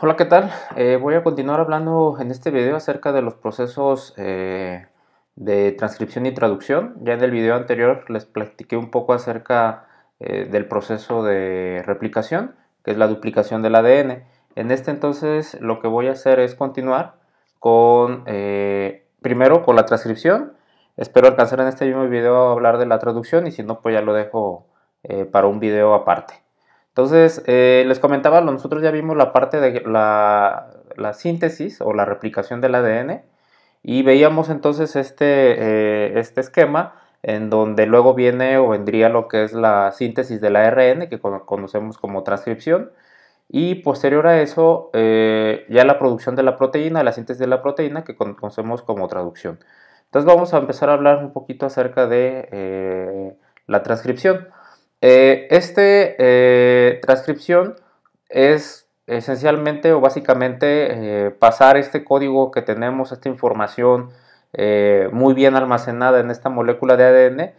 Hola, ¿qué tal? Eh, voy a continuar hablando en este video acerca de los procesos eh, de transcripción y traducción. Ya en el video anterior les platiqué un poco acerca eh, del proceso de replicación, que es la duplicación del ADN. En este entonces lo que voy a hacer es continuar con, primero con la transcripción. Espero alcanzar en este mismo video a hablar de la traducción y si no, pues ya lo dejo para un video aparte. Entonces, eh, les comentaba, nosotros ya vimos la parte de la, síntesis o la replicación del ADN y veíamos entonces este, eh, este, esquema en donde luego viene o vendría lo que es la síntesis del ARN, que conocemos como transcripción, y posterior a eso eh, ya la producción de la proteína, la síntesis de la proteína, que conocemos como traducción. Entonces vamos a empezar a hablar un poquito acerca de la transcripción. Eh, esta eh, transcripción es esencialmente o básicamente eh, pasar este código que tenemos, esta información muy bien almacenada en esta molécula de ADN,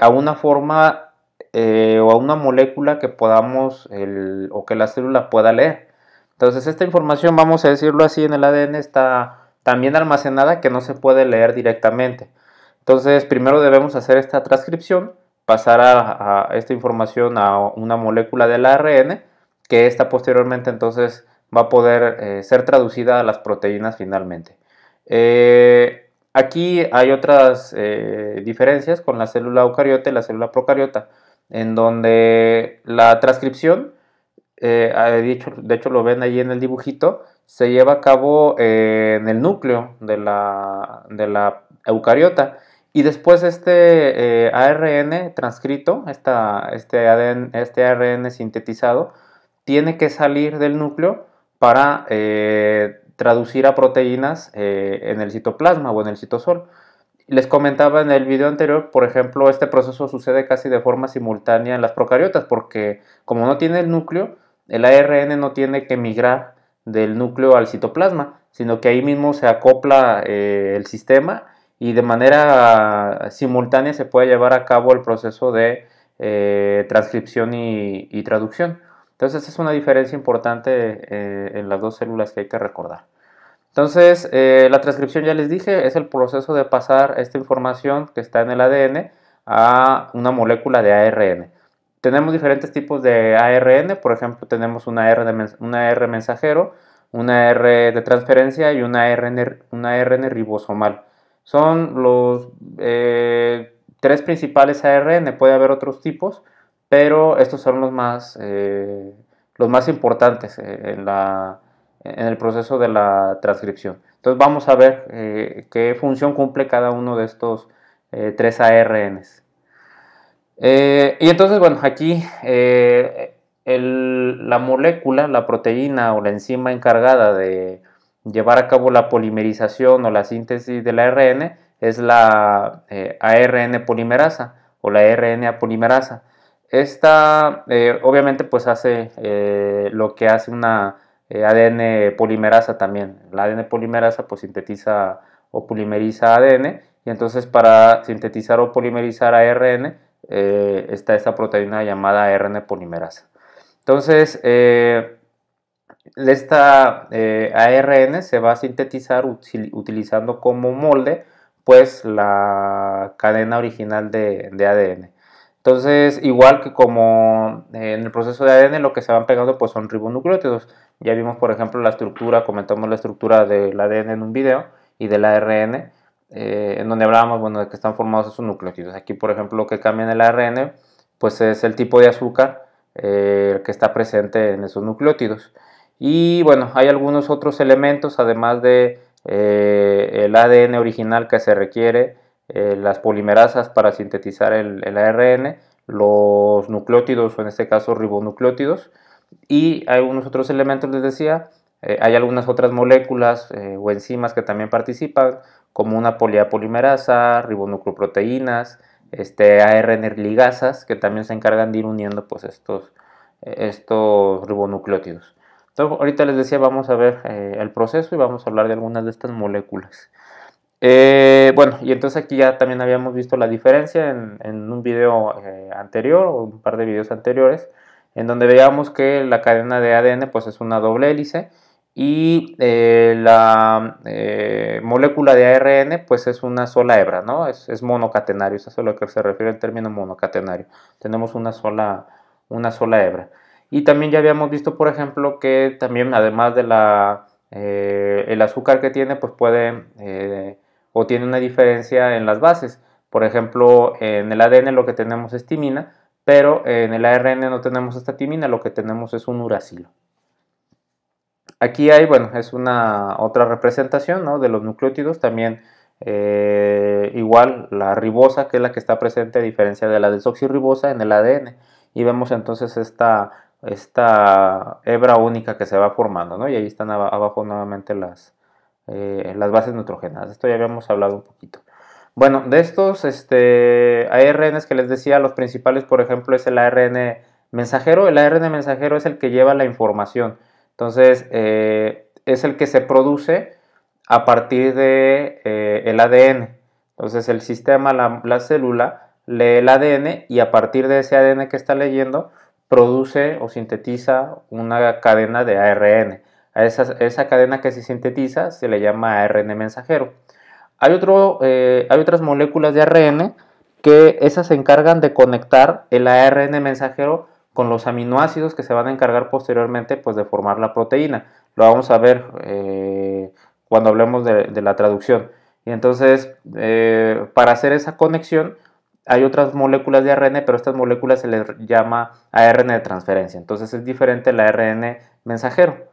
a una forma o a una molécula que podamos o que la célula pueda leer. Entonces esta información, vamos a decirlo así, en el ADN está también almacenada que no se puede leer directamente. Entonces primero debemos hacer esta transcripción pasará a, esta información a una molécula del ARN que esta posteriormente entonces va a poder eh, ser traducida a las proteínas finalmente. Eh, aquí hay otras eh, diferencias con la célula eucariota y la célula procariota, en donde la transcripción, de hecho lo ven ahí en el dibujito, se lleva a cabo en el núcleo de la, de la eucariota y después este eh, ARN transcrito, este, ADN, este ARN sintetizado, tiene que salir del núcleo para eh, traducir a proteínas eh, en el citoplasma o en el citosol. Les comentaba en el video anterior, por ejemplo, este proceso sucede casi de forma simultánea en las procariotas, porque como no tiene el núcleo, el ARN no tiene que migrar del núcleo al citoplasma, sino que ahí mismo se acopla el sistema y de manera simultánea se puede llevar a cabo el proceso de eh, transcripción y, traducción. Entonces, es una diferencia importante eh, en las dos células que hay que recordar. Entonces, eh, la transcripción, ya les dije, es el proceso de pasar esta información que está en el ADN a una molécula de ARN. Tenemos diferentes tipos de ARN, por ejemplo, tenemos un AR mensajero, una R de transferencia y una ARN, una ARN ribosomal. Son los eh, tres principales ARN, puede haber otros tipos, pero estos son los más, eh, los más importantes eh, en, el proceso de la transcripción. Entonces vamos a ver qué función cumple cada uno de estos tres ARNs. y entonces, bueno, aquí la molécula, la proteína o la enzima encargada de llevar a cabo la polimerización o la síntesis de la ARN es la eh, ARN polimerasa o la RNA polimerasa. Esta eh, obviamente pues hace eh, lo que hace una ADN polimerasa también. La ADN polimerasa pues sintetiza o polimeriza ADN y entonces para sintetizar o polimerizar ARN está esta proteína llamada ARN polimerasa. Entonces, esta eh, ARN se va a sintetizar utilizando como molde pues la cadena original de, ADN. Entonces, igual que como eh, en el proceso de ADN, lo que se van pegando pues son ribonucleótidos. Ya vimos, por ejemplo, la estructura, comentamos la estructura del ADN en un video y del ARN, eh, en donde hablábamos, bueno, de que están formados esos nucleótidos. Aquí, por ejemplo, lo que cambia en el ARN, pues es el tipo de azúcar que está presente en esos nucleótidos. Y bueno, hay algunos otros elementos, además de eh, el ADN original que se requiere, eh, las polimerasas para sintetizar el, ARN, los nucleótidos o en este caso ribonucleótidos y hay algunos otros elementos, les decía, eh, hay algunas otras moléculas o enzimas que también participan como una poliapolimerasa, ribonucleoproteínas, este, ARN ligasas que también se encargan de ir uniendo pues, estos, estos ribonucleótidos. Entonces, ahorita les decía, vamos a ver eh, el proceso y vamos a hablar de algunas de estas moléculas. Eh, bueno, y entonces aquí ya también habíamos visto la diferencia en, un video eh, anterior o un par de videos anteriores, en donde veíamos que la cadena de ADN pues es una doble hélice y la molécula de ARN pues es una sola hebra, ¿no? Es, monocatenario, eso es a lo que se refiere el término monocatenario. Tenemos una sola, una sola hebra. Y también ya habíamos visto, por ejemplo, que también además de eh, azúcar que tiene, pues puede eh, o tiene una diferencia en las bases. Por ejemplo, en el ADN lo que tenemos es timina, pero en el ARN no tenemos esta timina, lo que tenemos es un uracilo. Aquí hay, bueno, es una otra representación de los nucleótidos, también eh, igual la ribosa, que es la que está presente a diferencia de la desoxirribosa en el ADN. Y vemos entonces esta esta hebra única que se va formando, ¿no? Y ahí están abajo nuevamente las, eh, las bases nitrogenadas. Esto ya habíamos hablado un poquito. Bueno, de estos este, ARNs que les decía, los principales, por ejemplo, es el ARN mensajero. El ARN mensajero es el que lleva la información. Entonces, eh, es el que se produce a partir de eh, el ADN. Entonces, el sistema, la, la célula, lee el ADN y a partir de ese ADN que está leyendo, produce o sintetiza una cadena de ARN. A esa, cadena que se sintetiza se le llama ARN mensajero. Hay, otro, eh, hay otras moléculas de ARN que esas se encargan de conectar el ARN mensajero con los aminoácidos que se van a encargar posteriormente pues, de formar la proteína. Lo vamos a ver eh, cuando hablemos de, la traducción. Y entonces, eh, para hacer esa conexión, hay otras moléculas de ARN, pero estas moléculas se les llama ARN de transferencia. Entonces es diferente el ARN mensajero.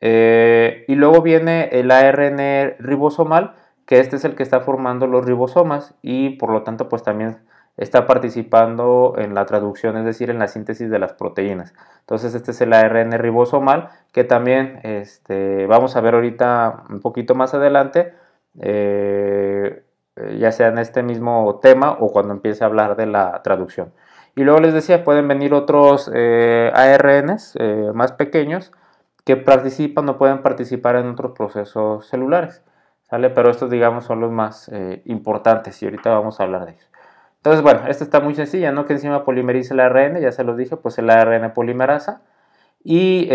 Eh, y luego viene el ARN ribosomal, que este es el que está formando los ribosomas y por lo tanto pues también está participando en la traducción, es decir, en la síntesis de las proteínas. Entonces este es el ARN ribosomal que también este, vamos a ver ahorita un poquito más adelante. Eh, eh, ya sea en este mismo tema o cuando empiece a hablar de la traducción. Y luego les decía, pueden venir otros eh, ARNs eh, más pequeños que participan o pueden participar en otros procesos celulares. ¿sale? Pero estos, digamos, son los más eh, importantes y ahorita vamos a hablar de ellos. Entonces, bueno, esta está muy sencilla, ¿no? Que encima polimeriza el ARN, ya se los dije, pues el ARN polimerasa. Y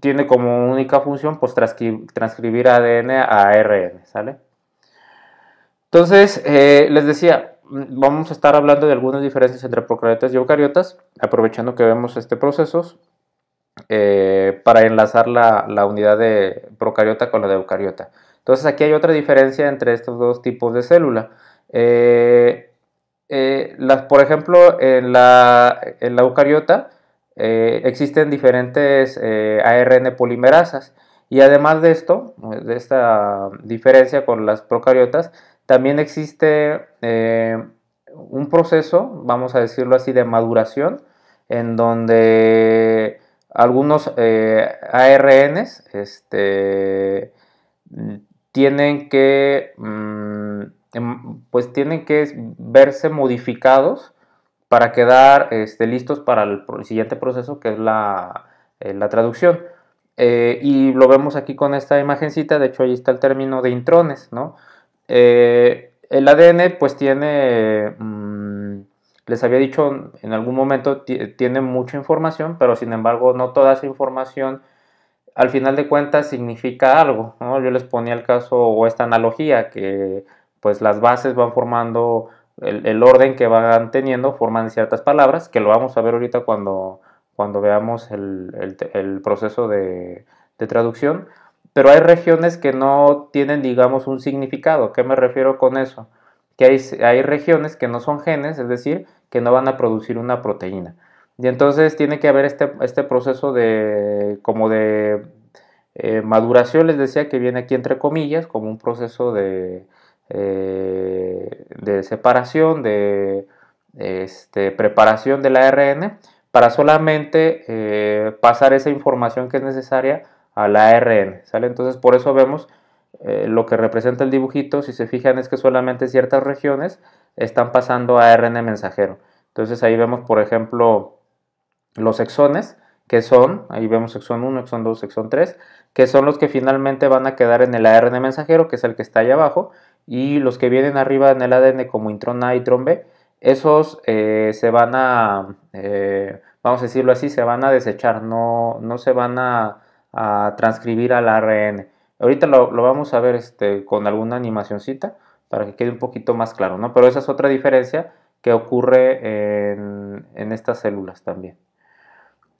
tiene como única función, pues transcribir ADN a ARN, ¿sale? Entonces, eh, les decía, vamos a estar hablando de algunas diferencias entre procariotas y eucariotas, aprovechando que vemos este proceso eh, para enlazar la, unidad de procariota con la de eucariota. Entonces, aquí hay otra diferencia entre estos dos tipos de célula. Eh, por ejemplo, en la eucariota existen diferentes ARN polimerasas. Y además de esto, de esta diferencia con las procariotas, también existe eh, un proceso, vamos a decirlo así, de maduración, en donde algunos eh, ARNs este, tienen que mm, em, pues tienen que verse modificados para quedar este, listos para el, siguiente proceso que es la eh, traducción. Eh, y lo vemos aquí con esta imagencita, de hecho ahí está el término de intrones, eh, el ADN pues tiene, mm, les había dicho en algún momento, tiene mucha información, pero sin embargo no toda esa información al final de cuentas significa algo, Yo les ponía el caso o esta analogía que pues las bases van formando el orden que van teniendo, forman ciertas palabras, que lo vamos a ver ahorita cuando cuando veamos el, proceso de, traducción. Pero hay regiones que no tienen, digamos, un significado. ¿Qué me refiero con eso? Que hay, regiones que no son genes, es decir, que no van a producir una proteína. Y entonces tiene que haber este, este proceso de, como de eh, maduración, les decía, que viene aquí entre comillas, como un proceso de, eh, de separación, de este, preparación del ARN para solamente eh, pasar esa información que es necesaria al ARN. ¿sale? Entonces por eso vemos eh, lo que representa el dibujito, si se fijan es que solamente ciertas regiones están pasando a ARN mensajero. Entonces ahí vemos por ejemplo los exones, que son, ahí vemos exón 1, exón 2, exón 3, que son los que finalmente van a quedar en el ARN mensajero, que es el que está ahí abajo, y los que vienen arriba en el ADN como intron A y intrón B, esos eh, se van a, eh, vamos a decirlo así, se van a desechar, no, se van a, a transcribir al ARN. Ahorita lo, vamos a ver este, con alguna animacioncita para que quede un poquito más claro, ¿no? Pero esa es otra diferencia que ocurre en, estas células también.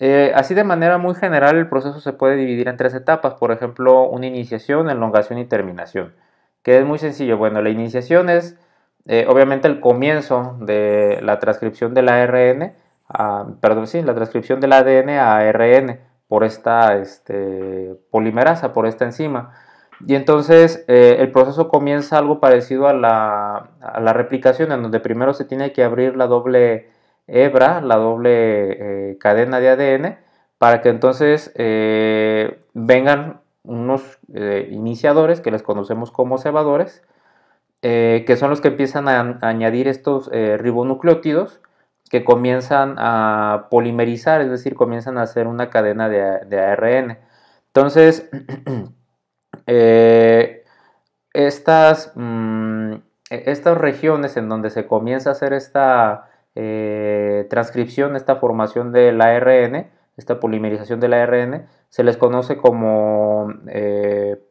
Eh, así de manera muy general el proceso se puede dividir en tres etapas, por ejemplo, una iniciación, elongación y terminación, que es muy sencillo. Bueno, la iniciación es eh, obviamente el comienzo de la transcripción del ARN, ah, perdón, sí, la transcripción del ADN a ARN por esta este, polimerasa, por esta enzima. Y entonces eh, el proceso comienza algo parecido a la, replicación, en donde primero se tiene que abrir la doble hebra, la doble eh, cadena de ADN, para que entonces vengan unos iniciadores que les conocemos como cebadores, eh, que son los que empiezan a, añadir estos eh, ribonucleótidos que comienzan a polimerizar, es decir, comienzan a hacer una cadena de, ARN. Entonces, eh, mm, e, estas, regiones en donde se comienza a hacer esta transcripción, esta formación del ARN, esta polimerización del ARN, se les conoce como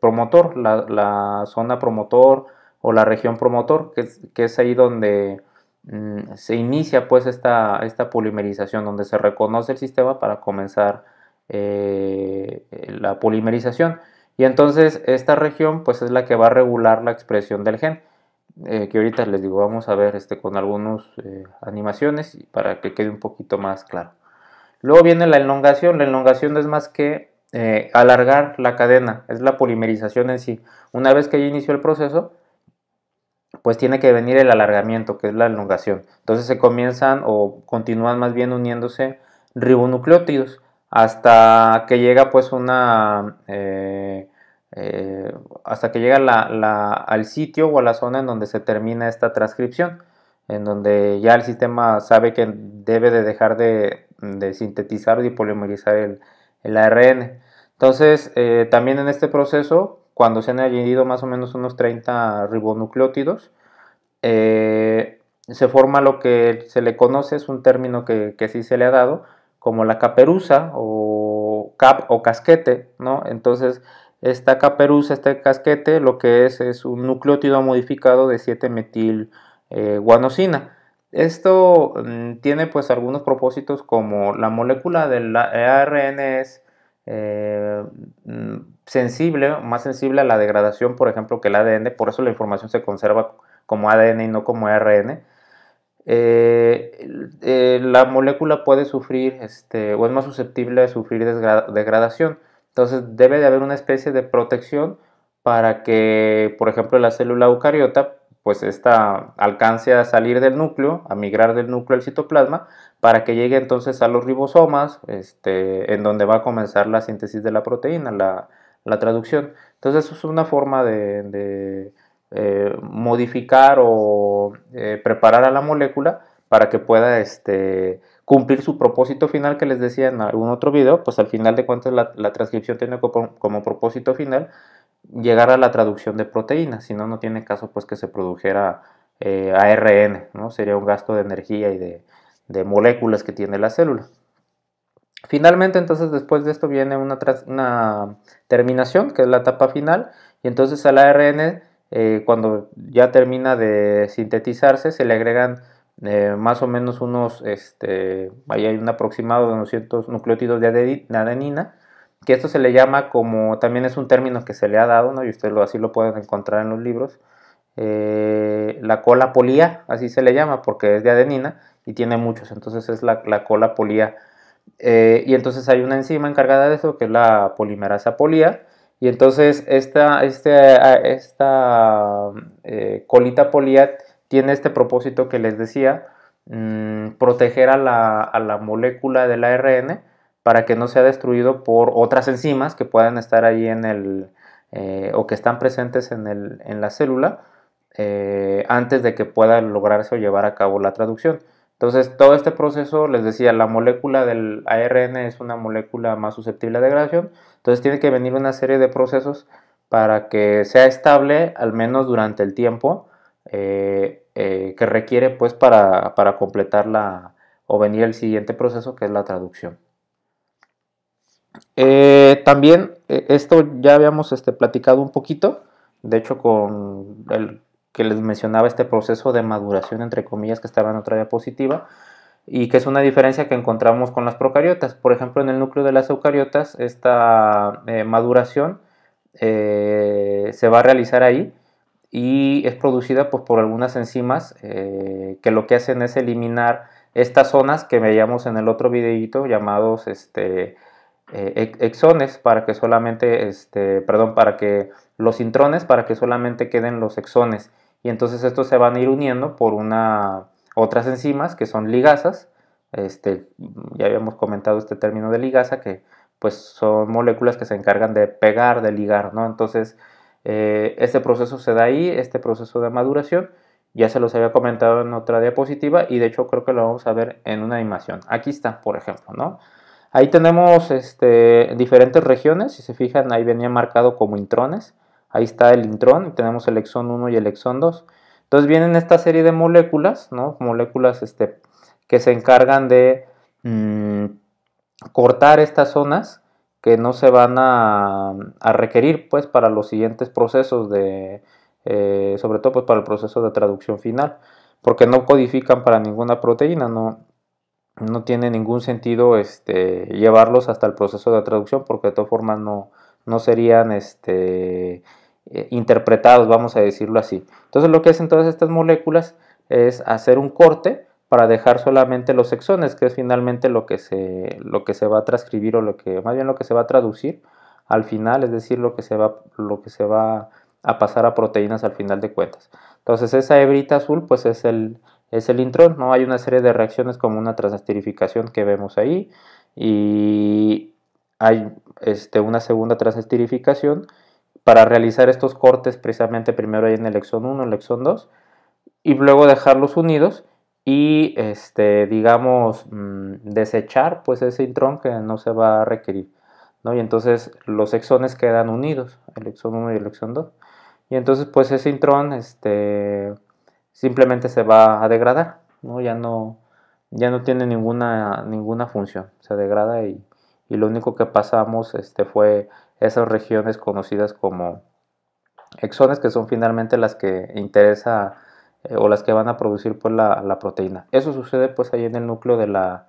promotor, la zona promotor, o la región promotor, que es, ahí donde mm, se inicia pues esta, esta, polimerización, donde se reconoce el sistema para comenzar eh, la polimerización. Y entonces esta región pues es la que va a regular la expresión del gen, eh, que ahorita les digo, vamos a ver este, con algunas eh, animaciones para que quede un poquito más claro. Luego viene la elongación, la elongación no es más que alargar la cadena, es la polimerización en sí. Una vez que ya inició el proceso, pues tiene que venir el alargamiento, que es la elongación. Entonces se comienzan o continúan más bien uniéndose ribonucleótidos hasta que llega pues una... Eh, eh, hasta que llega al sitio o a la zona en donde se termina esta transcripción, en donde ya el sistema sabe que debe de dejar de, sintetizar y polimerizar el, el ARN. Entonces, eh, también en este proceso cuando se han añadido más o menos unos 30 ribonucleótidos, eh, se forma lo que se le conoce, es un término que, sí se le ha dado, como la caperuza o cap o casquete, ¿no? Entonces, esta caperuza, este casquete, lo que es es un nucleótido modificado de 7-metil eh, guanosina. Esto mm, tiene pues algunos propósitos como la molécula del ARN es eh, mm, sensible, más sensible a la degradación, por ejemplo, que el ADN, por eso la información se conserva como ADN y no como ARN. Eh, eh, la molécula puede sufrir este, o es más susceptible de sufrir degradación. Entonces debe de haber una especie de protección para que, por ejemplo, la célula eucariota, pues esta alcance a salir del núcleo, a migrar del núcleo al citoplasma, para que llegue entonces a los ribosomas, este, en donde va a comenzar la síntesis de la proteína, la, la traducción. Entonces es una forma de, eh, modificar o eh, preparar a la molécula para que pueda este, cumplir su propósito final que les decía en algún otro video, pues al final de cuentas la, transcripción tiene como, propósito final llegar a la traducción de proteínas, si no, no tiene caso pues que se produjera eh, ARN, ¿no? sería un gasto de energía y de moléculas que tiene la célula. Finalmente, entonces después de esto viene una, terminación, que es la etapa final, y entonces al ARN, eh, cuando ya termina de sintetizarse, se le agregan eh, más o menos unos, este, hay un aproximado de 200 nucleótidos de adenina, que esto se le llama como, también es un término que se le ha dado, y ustedes lo, así lo pueden encontrar en los libros, eh, la cola polía, así se le llama, porque es de adenina y tiene muchos, entonces es la, la cola polía eh, y entonces hay una enzima encargada de eso que es la polimerasa polía. Y entonces esta, este, eh, colita polía tiene este propósito que les decía, mm, proteger a la, la, molécula del ARN para que no sea destruido por otras enzimas que puedan estar ahí en el, eh, o que están presentes en, la célula antes de que pueda lograrse o llevar a cabo la traducción. Entonces, todo este proceso, les decía, la molécula del ARN es una molécula más susceptible a degradación, entonces tiene que venir una serie de procesos para que sea estable, al menos durante el tiempo eh, eh, que requiere pues para, para completar la, o venir el siguiente proceso que es la traducción. Eh, también esto ya habíamos este, platicado un poquito, de hecho con el que les mencionaba este proceso de maduración, entre comillas, que estaba en otra diapositiva, y que es una diferencia que encontramos con las procariotas. Por ejemplo, en el núcleo de las eucariotas, esta eh, maduración eh, se va a realizar ahí y es producida pues, por algunas enzimas eh, que lo que hacen es eliminar estas zonas que veíamos en el otro videito llamados este, exones para que solamente, este, perdón, para que los intrones, para que solamente queden los exones y entonces estos se van a ir uniendo por una, otras enzimas que son ligasas. Este, ya habíamos comentado este término de ligasa que pues son moléculas que se encargan de pegar, de ligar, ¿no? Entonces, eh, este proceso se da ahí, este proceso de maduración, ya se los había comentado en otra diapositiva y de hecho creo que lo vamos a ver en una animación. Aquí está, por ejemplo, ¿no? Ahí tenemos este, diferentes regiones, si se fijan ahí venía marcado como intrones, Ahí está el intrón, tenemos el exón 1 y el exón 2. Entonces vienen esta serie de moléculas, ¿no? Moléculas este, que se encargan de mm, cortar estas zonas que no se van a, requerir pues para los siguientes procesos de, eh, sobre todo pues, para el proceso de traducción final, porque no codifican para ninguna proteína, no, no tiene ningún sentido este, llevarlos hasta el proceso de traducción porque de todas formas no, no serían este, eh, interpretados, vamos a decirlo así. Entonces lo que hacen todas estas moléculas es hacer un corte para dejar solamente los exones, que es finalmente lo que se, lo que se va a transcribir o lo que, más bien lo que se va a traducir al final, es decir, lo que se va, lo que se va a pasar a proteínas al final de cuentas. Entonces esa hebrita azul pues es el, es el intrón, ¿no? Hay una serie de reacciones como una transesterificación que vemos ahí y hay este, una segunda transesterificación para realizar estos cortes precisamente primero ahí en el exón 1, el exón 2 y luego dejarlos unidos y este digamos mm, desechar pues ese intrón que no se va a requerir ¿no? y entonces los exones quedan unidos el exón 1 y el exón 2 y entonces pues ese intrón este simplemente se va a degradar ¿no? ya no ya no tiene ninguna ninguna función se degrada y, y lo único que pasamos este fue esas regiones conocidas como exones, que son finalmente las que interesa eh, o las que van a producir pues, la, proteína. Eso sucede pues ahí en el núcleo de la,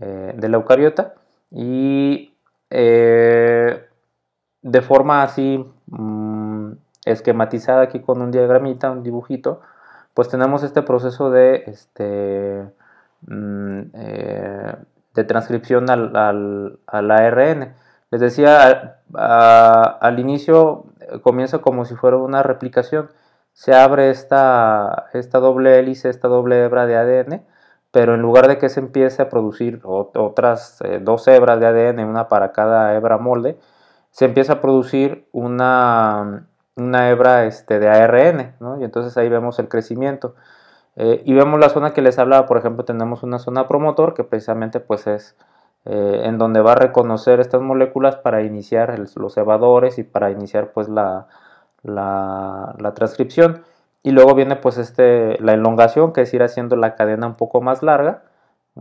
eh, eucariota y eh, de forma así mm, esquematizada aquí con un diagramita, un dibujito, pues tenemos este proceso de, este, mm, de transcripción al, al, al, ARN. Les decía, al inicio comienza como si fuera una replicación. Se abre esta, esta doble hélice, esta doble hebra de ADN, pero en lugar de que se empiece a producir otras eh, dos hebras de ADN, una para cada hebra molde, se empieza a producir una, una hebra este, de ARN, y entonces ahí vemos el crecimiento. Eh, y vemos la zona que les hablaba, por ejemplo, tenemos una zona promotor que precisamente pues es eh, en donde va a reconocer estas moléculas para iniciar los cebadores y para iniciar pues la, transcripción. Y luego viene pues este, la elongación, que es ir haciendo la cadena un poco más larga.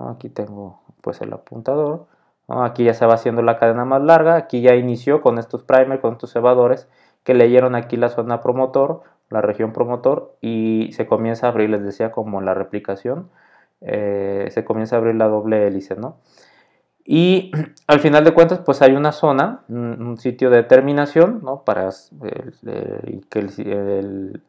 Aquí tengo pues el apuntador. Aquí ya se va haciendo la cadena más larga. Aquí ya inició con estos primer, con estos cebadores que leyeron aquí la zona promotor, la región promotor, y se comienza a abrir, les decía, como la replicación, eh, se comienza a abrir la doble hélice, ¿no? Y al final de cuentas, pues hay una zona, un sitio de terminación, ¿no? Para eh, que el,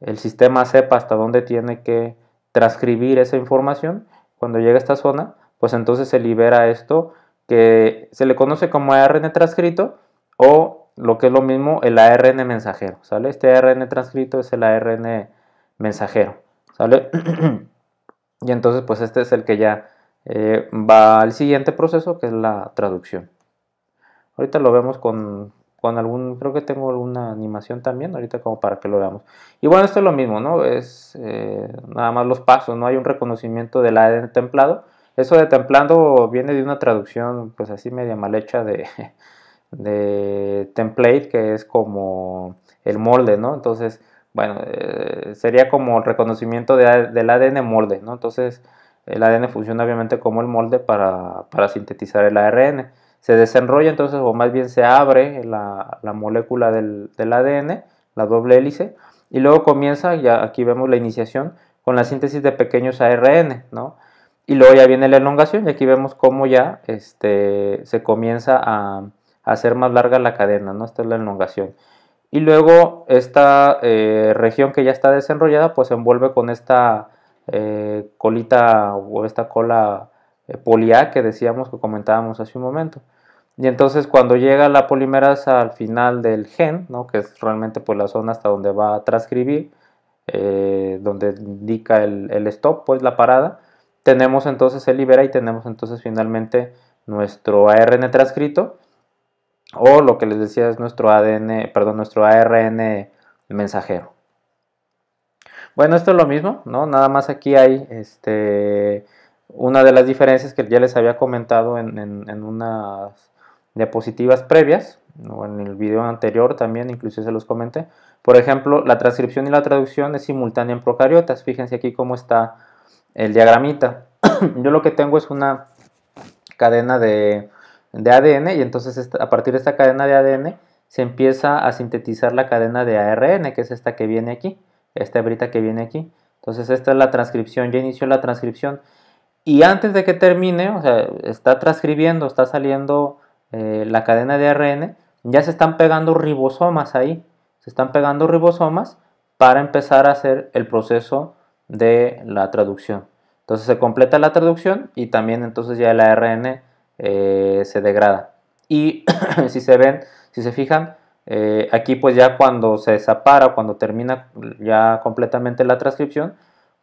el, sistema sepa hasta dónde tiene que transcribir esa información. Cuando llega a esta zona, pues entonces se libera esto que se le conoce como ARN transcrito o lo que es lo mismo, el ARN mensajero, ¿sale? Este ARN transcrito es el ARN mensajero, ¿sale? y entonces, pues este es el que ya eh, va al siguiente proceso que es la traducción. Ahorita lo vemos con, con, algún, creo que tengo alguna animación también, ahorita como para que lo veamos. Y bueno, esto es lo mismo, ¿no? Es eh, nada más los pasos, ¿no? Hay un reconocimiento del ADN templado. Eso de templando viene de una traducción, pues así media mal hecha de, de template, que es como el molde, ¿no? Entonces, bueno, eh, sería como el reconocimiento de, del ADN molde, ¿no? Entonces, el ADN funciona obviamente como el molde para, sintetizar el ARN. Se desenrolla entonces, o más bien se abre la, molécula del, ADN, la doble hélice, y luego comienza, ya aquí vemos la iniciación, con la síntesis de pequeños ARN, ¿no? Y luego ya viene la elongación y aquí vemos cómo ya este, se comienza a, hacer más larga la cadena, ¿no? Esta es la elongación. Y luego esta eh, región que ya está desenrollada pues se envuelve con esta eh, colita o esta cola eh, polia que decíamos que comentábamos hace un momento. Y entonces cuando llega la polimerasa al final del gen, ¿no? que es realmente pues, la zona hasta donde va a transcribir, eh, donde indica el, stop, pues la parada, tenemos entonces, se libera y tenemos entonces finalmente nuestro ARN transcrito, o lo que les decía es nuestro ADN, perdón, nuestro ARN mensajero. Bueno, esto es lo mismo, ¿no? Nada más aquí hay este, una de las diferencias que ya les había comentado en, unas diapositivas previas, o en el video anterior también, incluso se los comenté. Por ejemplo, la transcripción y la traducción es simultánea en procariotas. Fíjense aquí cómo está el diagramita. Yo lo que tengo es una cadena de, de ADN y entonces a partir de esta cadena de ADN se empieza a sintetizar la cadena de ARN, que es esta que viene aquí esta hebrita que viene aquí. Entonces esta es la transcripción, ya inició la transcripción. Y antes de que termine, o sea, está transcribiendo, está saliendo eh, la cadena de ARN, ya se están pegando ribosomas ahí. Se están pegando ribosomas para empezar a hacer el proceso de la traducción. Entonces se completa la traducción y también entonces ya el ARN eh, se degrada. Y si se ven, si se fijan, eh, aquí pues ya cuando se desapara, cuando termina ya completamente la transcripción,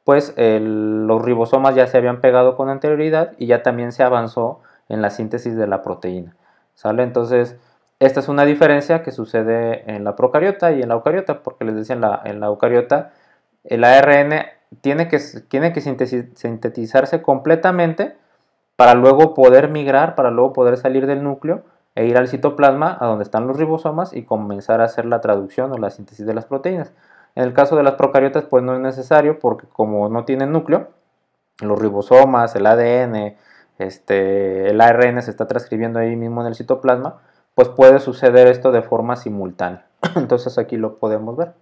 pues los ribosomas ya se habían pegado con anterioridad y ya también se avanzó en la síntesis de la proteína. Entonces, esta es una diferencia que sucede en la procariota y en la eucariota, porque les decía en la, eucariota, el ARN tiene que, tiene que sintetizarse completamente para luego poder migrar, para luego poder salir del núcleo e ir al citoplasma, a donde están los ribosomas, y comenzar a hacer la traducción o la síntesis de las proteínas. En el caso de las procariotas, pues no es necesario porque como no tienen núcleo, los ribosomas, el ADN, este, el ARN se está transcribiendo ahí mismo en el citoplasma, pues puede suceder esto de forma simultánea. Entonces aquí lo podemos ver.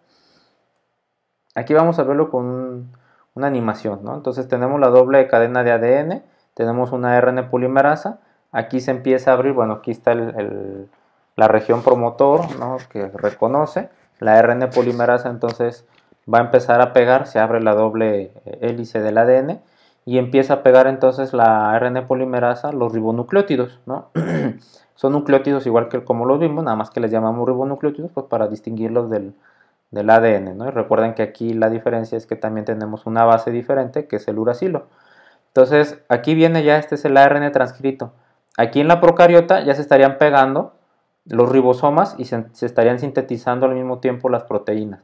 Aquí vamos a verlo con una animación, Entonces tenemos la doble cadena de ADN, tenemos una ARN polimerasa, Aquí se empieza a abrir, bueno, aquí está la región promotor, Que reconoce. La RN polimerasa entonces va a empezar a pegar, se abre la doble eh, hélice del ADN y empieza a pegar entonces la RN polimerasa los ribonucleótidos, Son nucleótidos igual que como los vimos, nada más que les llamamos ribonucleótidos pues para distinguirlos del, ADN, recuerden que aquí la diferencia es que también tenemos una base diferente que es el uracilo. Entonces, aquí viene ya, este es el ARN transcrito. Aquí en la procariota ya se estarían pegando los ribosomas y se, estarían sintetizando al mismo tiempo las proteínas.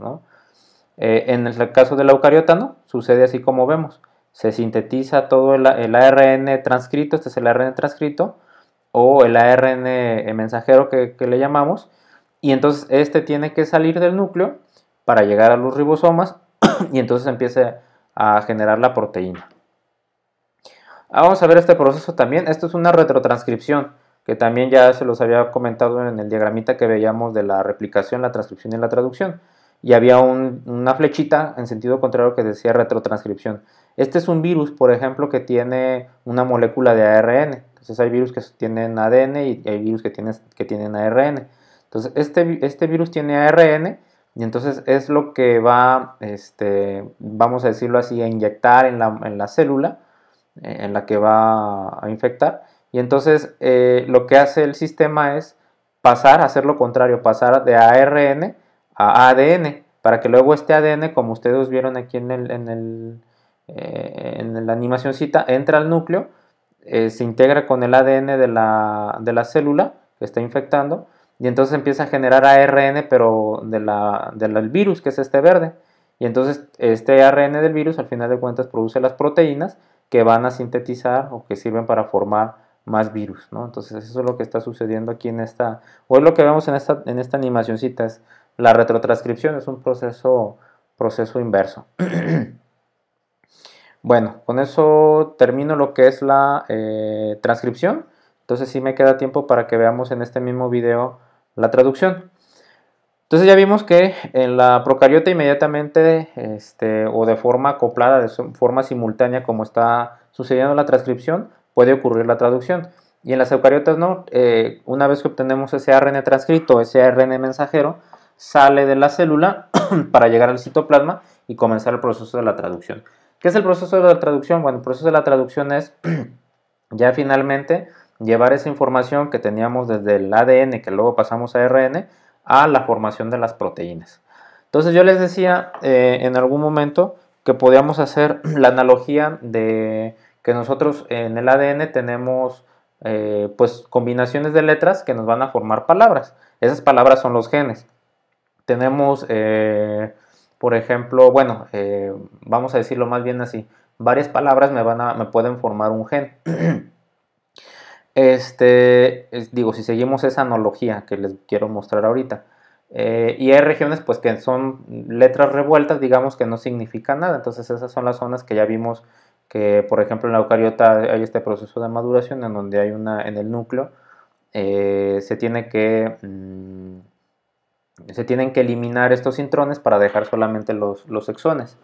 Eh, en el caso del eucariota, ¿no? sucede así como vemos. Se sintetiza todo el, ARN transcrito, este es el ARN transcrito, o el ARN eh, mensajero que, que, le llamamos, y entonces este tiene que salir del núcleo para llegar a los ribosomas y entonces empieza a generar la proteína. Ah, vamos a ver este proceso también. Esto es una retrotranscripción, que también ya se los había comentado en el diagramita que veíamos de la replicación, la transcripción y la traducción. Y había una flechita en sentido contrario que decía retrotranscripción. Este es un virus, por ejemplo, que tiene una molécula de ARN. Entonces hay virus que tienen ADN y hay virus que tienen, que tienen ARN. Entonces este, este virus tiene ARN y entonces es lo que va, este, vamos a decirlo así, a inyectar en la, en la célula eh, en la que va a infectar. Y entonces eh, lo que hace el sistema es pasar a hacer lo contrario, pasar de ARN a ADN, para que luego este ADN, como ustedes vieron aquí en, el, en, el, eh, la entra al núcleo, se integra con el ADN de la, de la, célula que está infectando, y entonces empieza a generar ARN, pero del virus, que es este verde. Y entonces este ARN del virus, al final de cuentas, produce las proteínas que van a sintetizar o que sirven para formar más virus, ¿no? Entonces eso es lo que está sucediendo aquí en esta, o es lo que vemos en esta, en esta es la retrotranscripción, es un proceso, proceso inverso. bueno, con eso termino lo que es la eh, transcripción, entonces sí me queda tiempo para que veamos en este mismo video la traducción. Entonces ya vimos que en la procariota inmediatamente este, o de forma acoplada, de forma simultánea como está sucediendo la transcripción, puede ocurrir la traducción. Y en las eucariotas no, eh, una vez que obtenemos ese ARN transcrito, ese ARN mensajero, sale de la célula para llegar al citoplasma y comenzar el proceso de la traducción. ¿Qué es el proceso de la traducción? Bueno, el proceso de la traducción es ya finalmente llevar esa información que teníamos desde el ADN, que luego pasamos a ARN, a la formación de las proteínas. Entonces yo les decía eh, en algún momento que podíamos hacer la analogía de que nosotros en el ADN tenemos eh, pues combinaciones de letras que nos van a formar palabras. Esas palabras son los genes. Tenemos, eh, por ejemplo, bueno, vamos a decirlo más bien así, varias palabras me, van a, me pueden formar un gen. Este, digo, si seguimos esa analogía que les quiero mostrar ahorita, eh, y hay regiones pues que son letras revueltas, digamos que no significan nada, entonces esas son las zonas que ya vimos que, por ejemplo, en la eucariota hay este proceso de maduración en donde hay una, en el núcleo, eh, se tiene que... Mm, se tienen que eliminar estos intrones para dejar solamente los, los exones.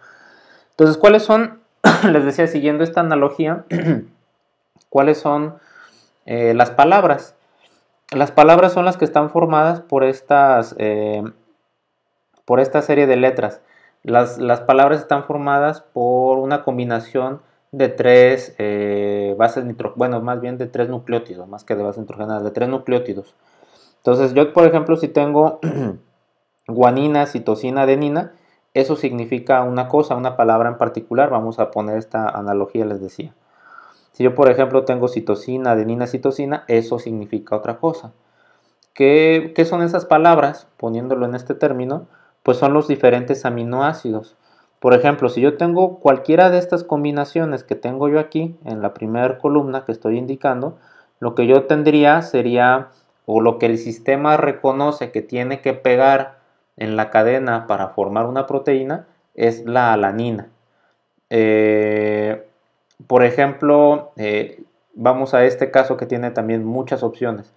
Entonces, ¿cuáles son, les decía, siguiendo esta analogía, cuáles son eh, las palabras. Las palabras son las que están formadas por estas, eh, por esta serie de letras. Las, palabras están formadas por una combinación de tres eh, bases nitro, bueno, más bien de tres nucleótidos, más que de bases nitrogenadas, de tres nucleótidos. Entonces, yo, por ejemplo, si tengo guanina, citosina, adenina, eso significa una cosa, una palabra en particular. Vamos a poner esta analogía, les decía. Si yo, por ejemplo, tengo citocina, adenina, citocina, eso significa otra cosa. ¿Qué, ¿Qué, son esas palabras? Poniéndolo en este término, pues son los diferentes aminoácidos. Por ejemplo, si yo tengo cualquiera de estas combinaciones que tengo yo aquí, en la primera columna que estoy indicando, lo que yo tendría sería, o lo que el sistema reconoce que tiene que pegar en la cadena para formar una proteína, es la alanina. Eh, por ejemplo, eh, vamos a este caso que tiene también muchas opciones.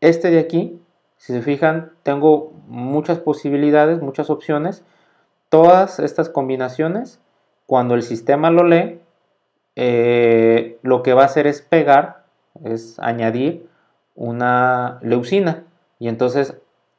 Este de aquí, si se fijan, tengo muchas posibilidades, muchas opciones. Todas estas combinaciones, cuando el sistema lo lee, eh, lo que va a hacer es pegar, es añadir una leucina. Y entonces,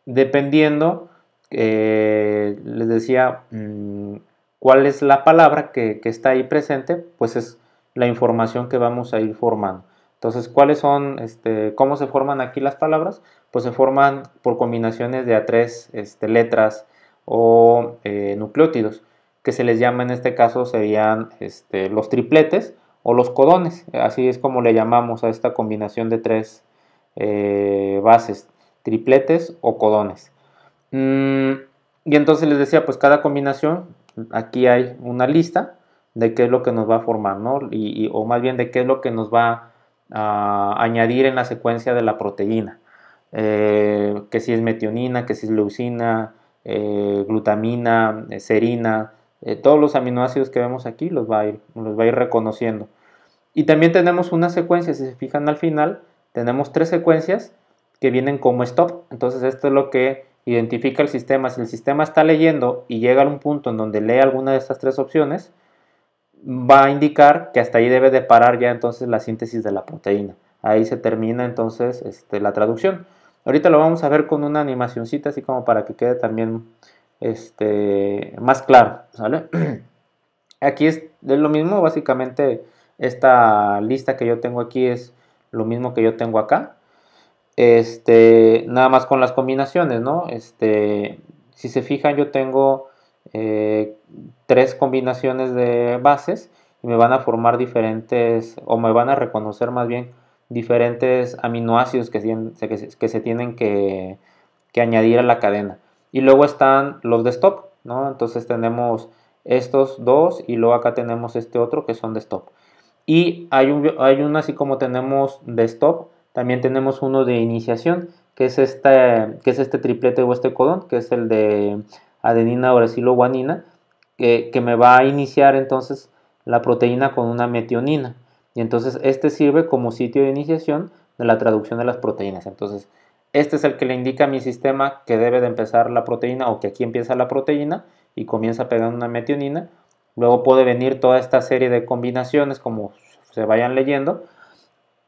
dependiendo, eh, les decía, mm, ¿Cuál es la palabra que, está ahí presente? Pues es la información que vamos a ir formando. Entonces, ¿cuáles son, este, cómo se forman aquí las palabras? Pues se forman por combinaciones de a tres este, letras o eh, nucleótidos, que se les llama en este caso serían este, los tripletes o los codones. Así es como le llamamos a esta combinación de tres eh, bases, tripletes o codones. Mm, y entonces les decía, pues cada combinación aquí hay una lista de qué es lo que nos va a formar, Y, o más bien de qué es lo que nos va a añadir en la secuencia de la proteína. Eh, que si es metionina, que si es leucina, eh, glutamina, eh, serina, todos los aminoácidos que vemos aquí los va, a ir, los va a ir reconociendo. Y también tenemos una secuencia, si se fijan al final, tenemos tres secuencias que vienen como stop. Entonces esto es lo que identifica el sistema. Si el sistema está leyendo y llega a un punto en donde lee alguna de estas tres opciones, va a indicar que hasta ahí debe de parar ya entonces la síntesis de la proteína. Ahí se termina entonces este, la traducción. Ahorita lo vamos a ver con una animacioncita así como para que quede también este, más claro. Aquí es, es lo mismo, básicamente esta lista que yo tengo aquí es lo mismo que yo tengo acá. Este, nada más con las combinaciones, ¿no? Este, si se fijan, yo tengo eh, tres combinaciones de bases y me van a formar diferentes, o me van a reconocer más bien diferentes aminoácidos que, se, que se tienen que, añadir a la cadena. Y luego están los de stop, ¿no? Entonces tenemos estos dos y luego acá tenemos este otro que son de stop. Y hay, un, hay uno así como tenemos de stop, también tenemos uno de iniciación, que es, que es este triplete o este codón, que es el de adenina, uracilo, guanina, que, que me va a iniciar entonces la proteína con una metionina. Y entonces este sirve como sitio de iniciación de la traducción de las proteínas. Entonces, este es el que le indica a mi sistema que debe de empezar la proteína o que aquí empieza la proteína y comienza a pegar una metionina. Luego puede venir toda esta serie de combinaciones como se vayan leyendo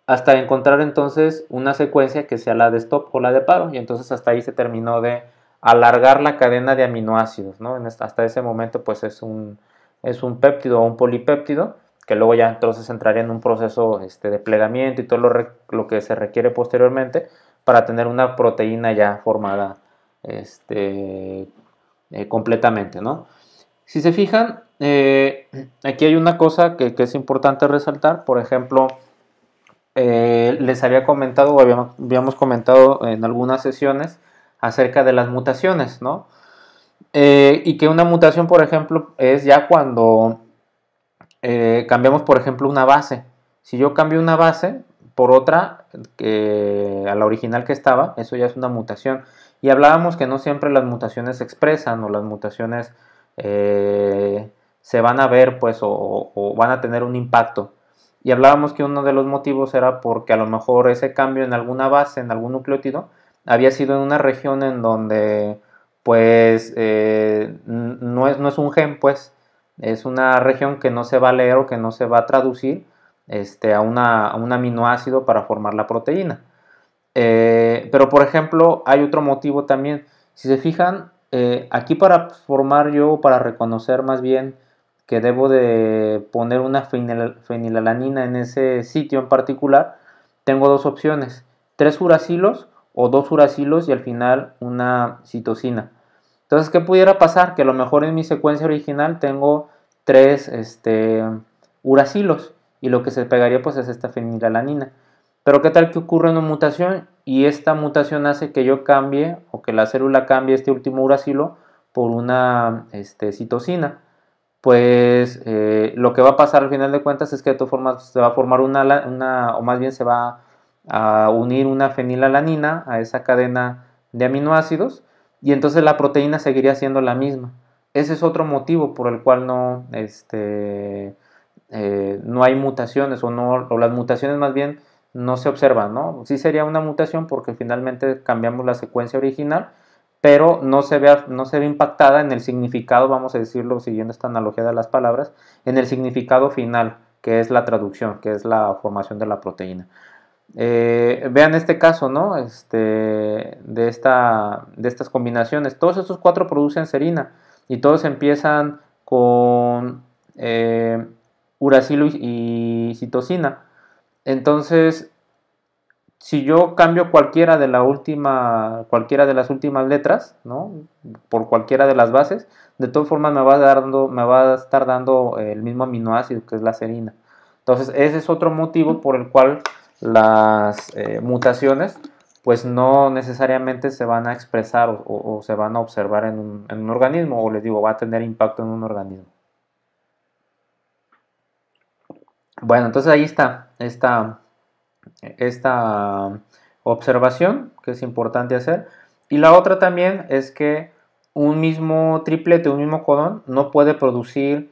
hasta encontrar entonces una secuencia que sea la de stop o la de paro. Y entonces hasta ahí se terminó de alargar la cadena de aminoácidos, ¿no? hasta ese momento pues es un, es un péptido o un polipéptido que luego ya entonces entraría en un proceso este, de plegamiento y todo lo, que se requiere posteriormente para tener una proteína ya formada este, eh, completamente, ¿no? Si se fijan, eh, aquí hay una cosa que, que es importante resaltar, por ejemplo, eh, les había comentado o habíamos, comentado en algunas sesiones acerca de las mutaciones, eh, y que una mutación, por ejemplo, es ya cuando eh, cambiamos, por ejemplo, una base. Si yo cambio una base por otra a la original que estaba, eso ya es una mutación. Y hablábamos que no siempre las mutaciones se expresan o las mutaciones se van a ver, pues, o van a tener un impacto y hablábamos que uno de los motivos era porque a lo mejor ese cambio en alguna base, en algún nucleótido, había sido en una región en donde pues eh, no, es, no es un gen, pues es una región que no se va a leer o que no se va a traducir este, a, una, un aminoácido para formar la proteína. Eh, pero por ejemplo, hay otro motivo también. Si se fijan, eh, aquí para formar yo, para reconocer más bien que debo de poner una fenilalanina en ese sitio en particular, tengo dos opciones, tres uracilos o dos uracilos y al final una citosina. Entonces, ¿qué pudiera pasar? Que a lo mejor en mi secuencia original tengo tres este, uracilos y lo que se pegaría pues es esta fenilalanina. Pero ¿qué tal que ocurre una mutación y esta mutación hace que yo cambie o que la célula cambie este último uracilo por una este, citosina? pues eh, lo que va a pasar al final de cuentas es que de todas formas se va a formar una, o más bien se va a unir una fenilalanina a esa cadena de aminoácidos y entonces la proteína seguiría siendo la misma. Ese es otro motivo por el cual no, este, eh, no hay mutaciones o, no, o las mutaciones más bien no se observan, ¿no? Sí sería una mutación porque finalmente cambiamos la secuencia original, pero no se, no se ve impactada en el significado, vamos a decirlo siguiendo esta analogía de las palabras, en el significado final, que es la traducción, que es la formación de la proteína. Eh, vean este caso, ¿no? Este, de, esta, de estas combinaciones. Todos estos cuatro producen serina y todos empiezan con eh, uracilo y citosina. Entonces, si yo cambio cualquiera de, la última, cualquiera de las últimas letras, Por cualquiera de las bases, de todas formas me va, a estar dando eh, el mismo aminoácido que es la serina. Entonces, ese es otro motivo por el cual las eh, mutaciones pues no necesariamente se van a expresar o, se van a observar en un, en un, organismo, o les digo, va a tener impacto en un organismo. Bueno, entonces ahí está esta esta observación que es importante hacer. Y la otra también es que un mismo triplete, un mismo codón, no puede producir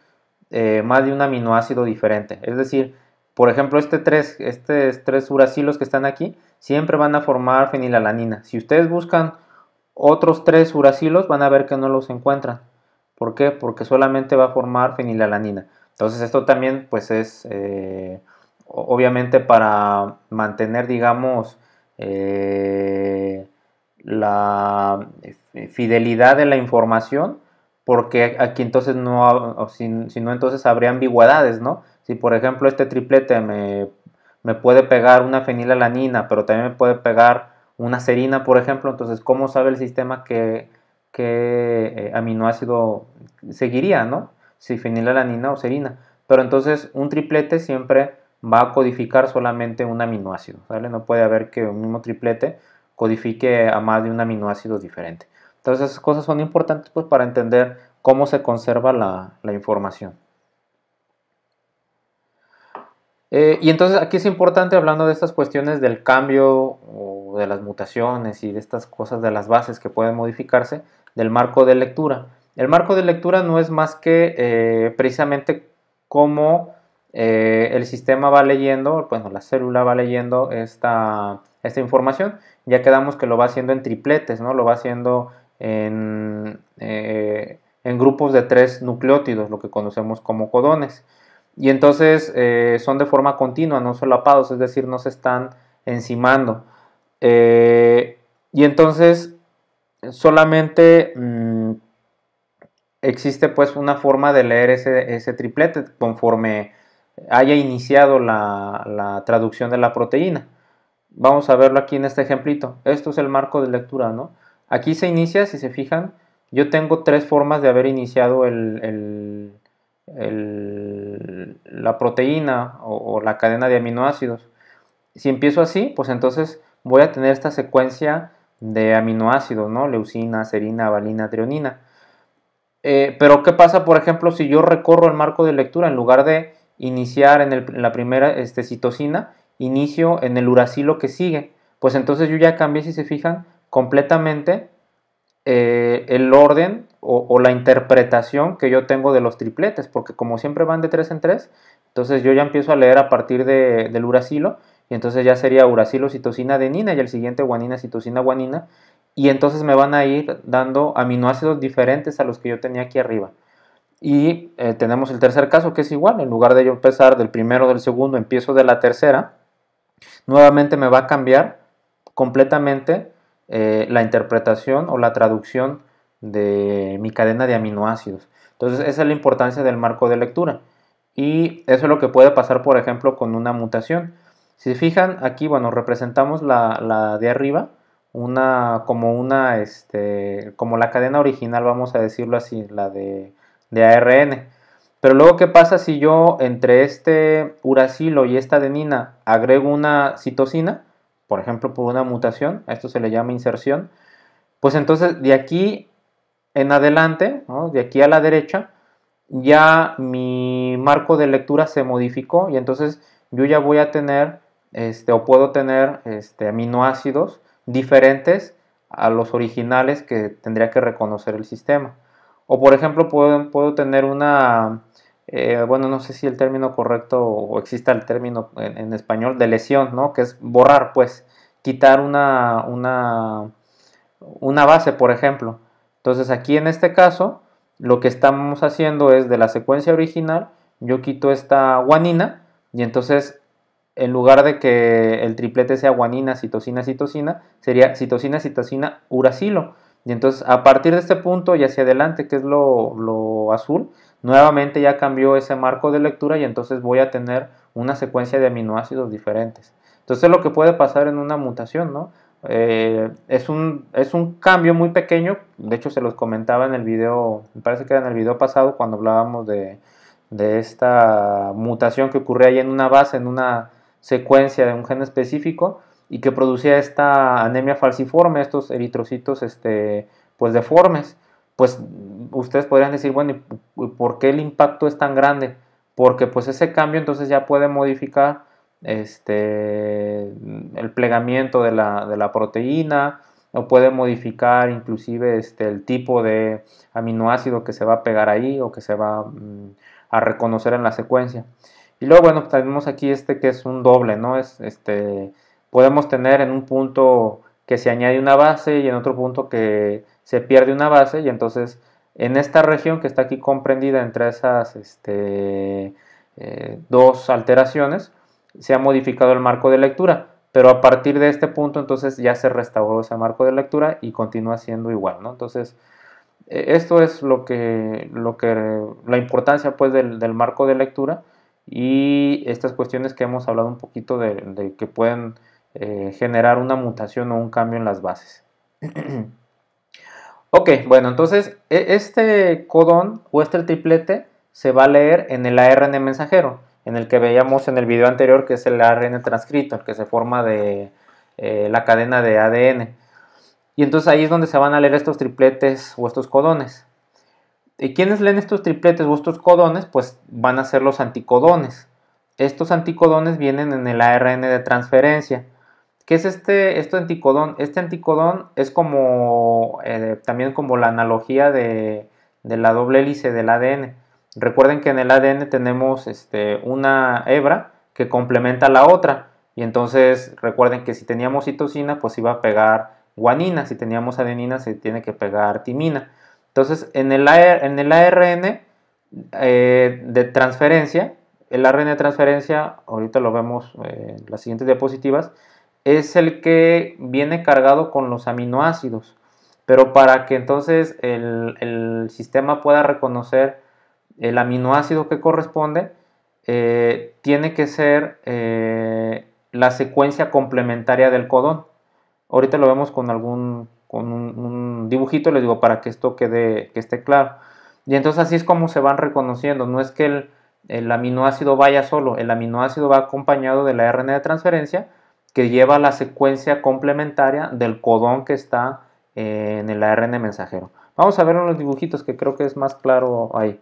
eh, más de un aminoácido diferente. Es decir, por ejemplo, este tres estos tres uracilos que están aquí, siempre van a formar fenilalanina. Si ustedes buscan otros tres uracilos, van a ver que no los encuentran. ¿Por qué? Porque solamente va a formar fenilalanina. Entonces esto también pues es eh, obviamente para mantener, digamos, eh, la fidelidad de la información, porque aquí entonces no, si, no, entonces habría ambigüedades, ¿no? Si por ejemplo este triplete me, puede pegar una fenilalanina, pero también me puede pegar una serina, por ejemplo, entonces, ¿cómo sabe el sistema que, eh, aminoácido seguiría, ¿no? Si fenilalanina o serina. Pero entonces, un triplete siempre va a codificar solamente un aminoácido, ¿vale? No puede haber que un mismo triplete codifique a más de un aminoácido diferente. Entonces esas cosas son importantes pues, para entender cómo se conserva la, información. Eh, y entonces aquí es importante hablando de estas cuestiones del cambio o de las mutaciones y de estas cosas de las bases que pueden modificarse del marco de lectura. El marco de lectura no es más que eh, precisamente cómo eh, el sistema va leyendo, bueno, la célula va leyendo esta, esta información. Ya quedamos que lo va haciendo en tripletes, ¿no? Lo va haciendo en, eh, en grupos de tres nucleótidos, lo que conocemos como codones. Y entonces eh, son de forma continua, no solapados, es decir, no se están encimando y entonces solamente mm, existe pues una forma de leer ese, ese triplete conforme haya iniciado la, traducción de la proteína. Vamos a verlo aquí en este ejemplito. Esto es el marco de lectura, ¿no? Aquí se inicia, si se fijan, yo tengo tres formas de haber iniciado la proteína o, la cadena de aminoácidos. Si empiezo así, pues entonces voy a tener esta secuencia de aminoácidos, ¿no? Leucina, serina, valina, trionina. Eh, pero ¿qué pasa, por ejemplo, si yo recorro el marco de lectura en lugar de iniciar en, la primera este, inicio en el uracilo que sigue. Pues entonces yo ya cambié, si se fijan, completamente eh, el orden o, la interpretación que yo tengo de los tripletes, porque como siempre van de tres en tres, entonces yo ya empiezo a leer a partir de, del uracilo, y entonces ya sería uracilo, citocina adenina, y el siguiente guanina, citocina guanina, y entonces me van a ir dando aminoácidos diferentes a los que yo tenía aquí arriba. Y eh, tenemos el tercer caso que es igual, en lugar de yo empezar del primero del segundo, empiezo de la tercera. Nuevamente me va a cambiar completamente eh, la interpretación o la traducción de mi cadena de aminoácidos. Entonces esa es la importancia del marco de lectura. Y eso es lo que puede pasar, por ejemplo, con una mutación. Si se fijan, aquí, bueno, representamos la, la de arriba, una, como una, este, como la cadena original, vamos a decirlo así, la de de ARN. Pero luego, ¿qué pasa si yo entre este uracilo y esta adenina agrego una citosina? Por ejemplo, por una mutación, a esto se le llama inserción. Pues entonces, de aquí en adelante, de aquí a la derecha, ya mi marco de lectura se modificó y entonces yo ya voy a tener este, o puedo tener este, aminoácidos diferentes a los originales que tendría que reconocer el sistema. O por ejemplo, puedo, tener una, eh, bueno, no sé si el término correcto o exista el término en, español de lesión, ¿no? Que es borrar, pues, quitar una, una, una base, por ejemplo. Entonces aquí en este caso, lo que estamos haciendo es de la secuencia original, yo quito esta guanina y entonces en lugar de que el triplete sea guanina, citosina, citosina, sería citosina, citosina, uracilo. Y entonces a partir de este punto y hacia adelante, que es lo, azul, nuevamente ya cambió ese marco de lectura y entonces voy a tener una secuencia de aminoácidos diferentes. Entonces lo que puede pasar en una mutación, ¿no? Eh, es, un, cambio muy pequeño, de hecho se los comentaba en el video, me parece que era en el video pasado cuando hablábamos de, de esta mutación que ocurre ahí en una base, en una secuencia de un gen específico, y que producía esta anemia falciforme, estos eritrocitos este, pues deformes, pues ustedes podrían decir, bueno, ¿y por qué el impacto es tan grande? Porque pues ese cambio entonces ya puede modificar este, el plegamiento de la, proteína, o puede modificar inclusive este, el tipo de aminoácido que se va a pegar ahí o que se va mm, a reconocer en la secuencia. Y luego, bueno, tenemos aquí este que es un doble, ¿no? Es este podemos tener en un punto que se añade una base y en otro punto que se pierde una base y entonces en esta región que está aquí comprendida entre esas este, eh, dos alteraciones se ha modificado el marco de lectura pero a partir de este punto entonces ya se restauró ese marco de lectura y continúa siendo igual ¿no? entonces e, esto es lo que, lo que la importancia pues del, marco de lectura y estas cuestiones que hemos hablado un poquito de que pueden eh, generar una mutación o un cambio en las bases. ok, bueno, entonces e, este codón o este triplete se va a leer en el ARN mensajero, en el que veíamos en el video anterior que es el ARN transcrito, el que se forma de eh, la cadena de ADN. Y entonces ahí es donde se van a leer estos tripletes o estos codones. ¿Y quiénes leen estos tripletes o estos codones? Pues van a ser los anticodones. Estos anticodones vienen en el ARN de transferencia ¿Qué es este, anticodón? Este anticodón es como eh, también como la analogía de, la doble hélice del ADN. Recuerden que en el ADN tenemos este, una hebra que complementa la otra. Y entonces recuerden que si teníamos citosina, pues iba a pegar guanina. Si teníamos adenina, se tiene que pegar timina. Entonces, en el, en el ARN eh, de transferencia, el ARN de transferencia, ahorita lo vemos eh, en las siguientes diapositivas, es el que viene cargado con los aminoácidos. Pero para que entonces el, sistema pueda reconocer el aminoácido que corresponde, eh, tiene que ser eh, la secuencia complementaria del codón. Ahorita lo vemos con algún con un, dibujito, les digo, para que esto quede, que esté claro. Y entonces así es como se van reconociendo. No es que el, el aminoácido vaya solo, el aminoácido va acompañado de la RNA de transferencia que lleva la secuencia complementaria del codón que está eh, en el ARN mensajero. Vamos a ver unos dibujitos que creo que es más claro ahí.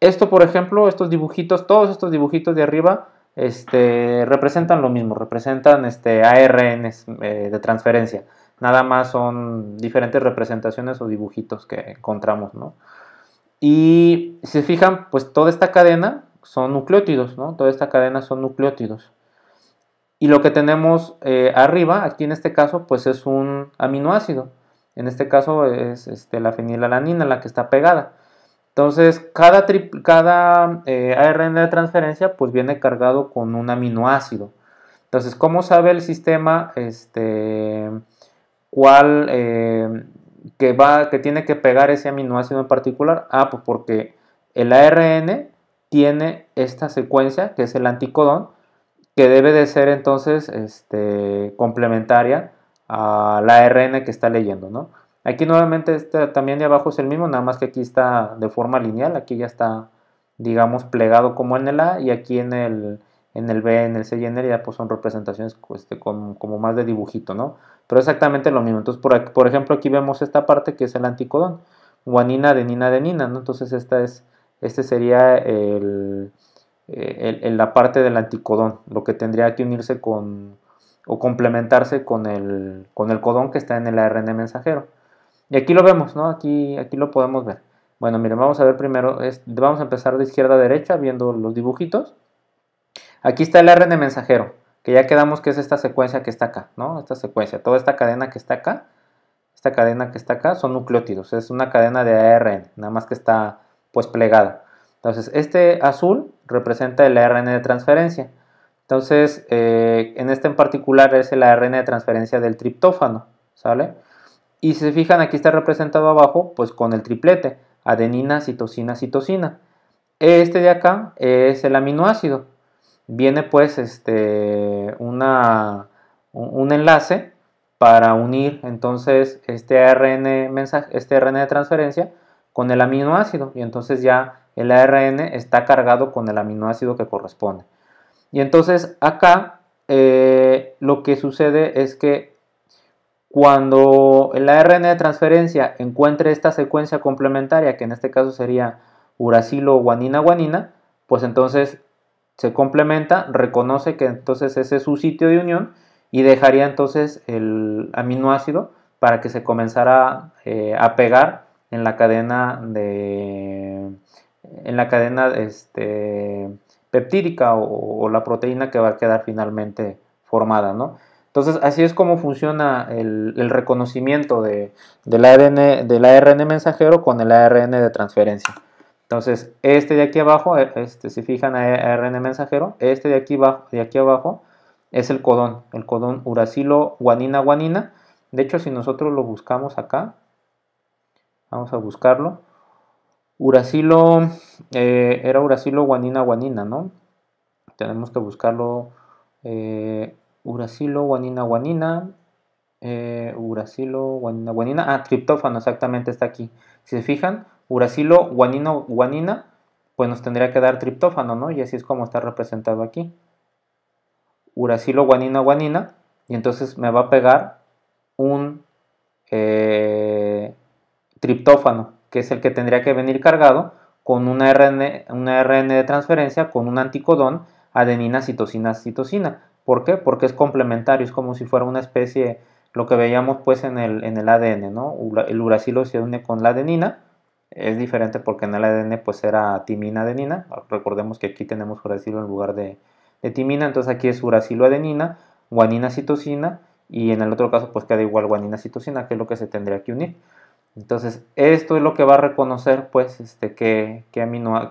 Esto, por ejemplo, estos dibujitos, todos estos dibujitos de arriba, este, representan lo mismo, representan este, ARNs eh, de transferencia. Nada más son diferentes representaciones o dibujitos que encontramos, Y si se fijan, pues toda esta cadena son nucleótidos, ¿no? Toda esta cadena son nucleótidos. Y lo que tenemos eh, arriba, aquí en este caso, pues es un aminoácido. En este caso es este, la fenilalanina la que está pegada. Entonces, cada, cada eh, ARN de transferencia pues viene cargado con un aminoácido. Entonces, ¿cómo sabe el sistema este, cuál eh, que, va, que tiene que pegar ese aminoácido en particular? Ah, pues porque el ARN tiene esta secuencia que es el anticodón que debe de ser entonces este, complementaria a la RN que está leyendo, ¿no? Aquí nuevamente este también de abajo es el mismo, nada más que aquí está de forma lineal, aquí ya está, digamos, plegado como en el A y aquí en el, en el B, en el C y en el ya pues son representaciones pues, este, como, más de dibujito, ¿no? Pero exactamente lo mismo. Entonces, por, por ejemplo, aquí vemos esta parte que es el anticodón, guanina, adenina, adenina, ¿no? Entonces, esta es, este sería el en, eh, la parte del anticodón, lo que tendría que unirse con o complementarse con el, con el codón que está en el ARN mensajero. Y aquí lo vemos, ¿no? Aquí, aquí lo podemos ver. Bueno, miren, vamos a ver primero, vamos a empezar de izquierda a derecha viendo los dibujitos. Aquí está el ARN mensajero, que ya quedamos que es esta secuencia que está acá, ¿no? Esta secuencia, toda esta cadena que está acá, esta cadena que está acá son nucleótidos, es una cadena de ARN, nada más que está pues plegada. Entonces, este azul representa el ARN de transferencia. Entonces, eh, en este en particular es el ARN de transferencia del triptófano, ¿sale? Y si se fijan, aquí está representado abajo, pues con el triplete, adenina, citosina, citosina. Este de acá es el aminoácido. Viene pues este, un enlace para unir entonces este ARN, este ARN de transferencia con el aminoácido y entonces ya el ARN está cargado con el aminoácido que corresponde. Y entonces acá eh, lo que sucede es que cuando el ARN de transferencia encuentre esta secuencia complementaria, que en este caso sería uracilo guanina guanina, pues entonces se complementa, reconoce que entonces ese es su sitio de unión y dejaría entonces el aminoácido para que se comenzara eh, a pegar en la cadena de en la cadena este, peptídica o, la proteína que va a quedar finalmente formada, Entonces, así es como funciona el, reconocimiento de, del, ARN, del ARN mensajero con el ARN de transferencia. Entonces, este de aquí abajo, eh, este, si fijan ARN mensajero, este de aquí, de aquí abajo es el codón, el codón uracilo guanina guanina. De hecho, si nosotros lo buscamos acá, Vamos a buscarlo. Uracilo, eh, era Uracilo guanina guanina, ¿no? Tenemos que buscarlo. Eh, uracilo guanina guanina. Eh, uracilo guanina guanina. Ah, triptófano, exactamente está aquí. Si se fijan, uracilo guanino guanina, pues nos tendría que dar triptófano, ¿no? Y así es como está representado aquí. Uracilo guanina guanina. Y entonces me va a pegar un triptófano, que es el que tendría que venir cargado con una RN, una de transferencia, con un anticodón, adenina, citosina, citosina. ¿Por qué? Porque es complementario, es como si fuera una especie, lo que veíamos pues en el, en el ADN, ¿no? El uracilo se une con la adenina, es diferente porque en el ADN pues era timina, adenina, recordemos que aquí tenemos uracilo en lugar de, de timina, entonces aquí es uracilo, adenina, guanina, citosina, y en el otro caso pues queda igual guanina, citosina, que es lo que se tendría que unir. Entonces, esto es lo que va a reconocer, pues, este, qué,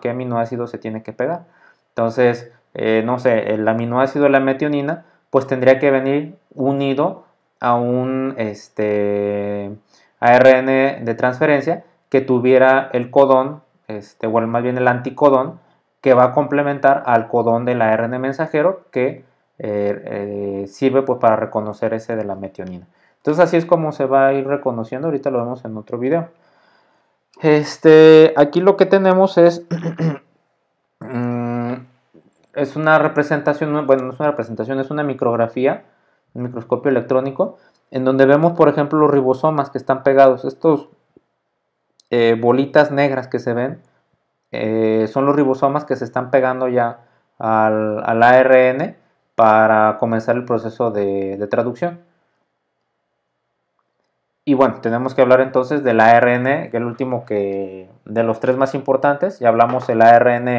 aminoácido se tiene que pegar. Entonces, eh, no sé, el aminoácido de la metionina, pues tendría que venir unido a un este, ARN de transferencia que tuviera el codón, este, o más bien el anticodón, que va a complementar al codón del ARN mensajero que eh, eh, sirve pues, para reconocer ese de la metionina. Entonces así es como se va a ir reconociendo, ahorita lo vemos en otro video. Este, aquí lo que tenemos es, mm, es una representación, bueno, no es una representación, es una micrografía, un microscopio electrónico, en donde vemos, por ejemplo, los ribosomas que están pegados, estos eh, bolitas negras que se ven, eh, son los ribosomas que se están pegando ya al, al ARN para comenzar el proceso de traducción. Y bueno, tenemos que hablar entonces del ARN, que es el último que de los tres más importantes. Ya hablamos del ARN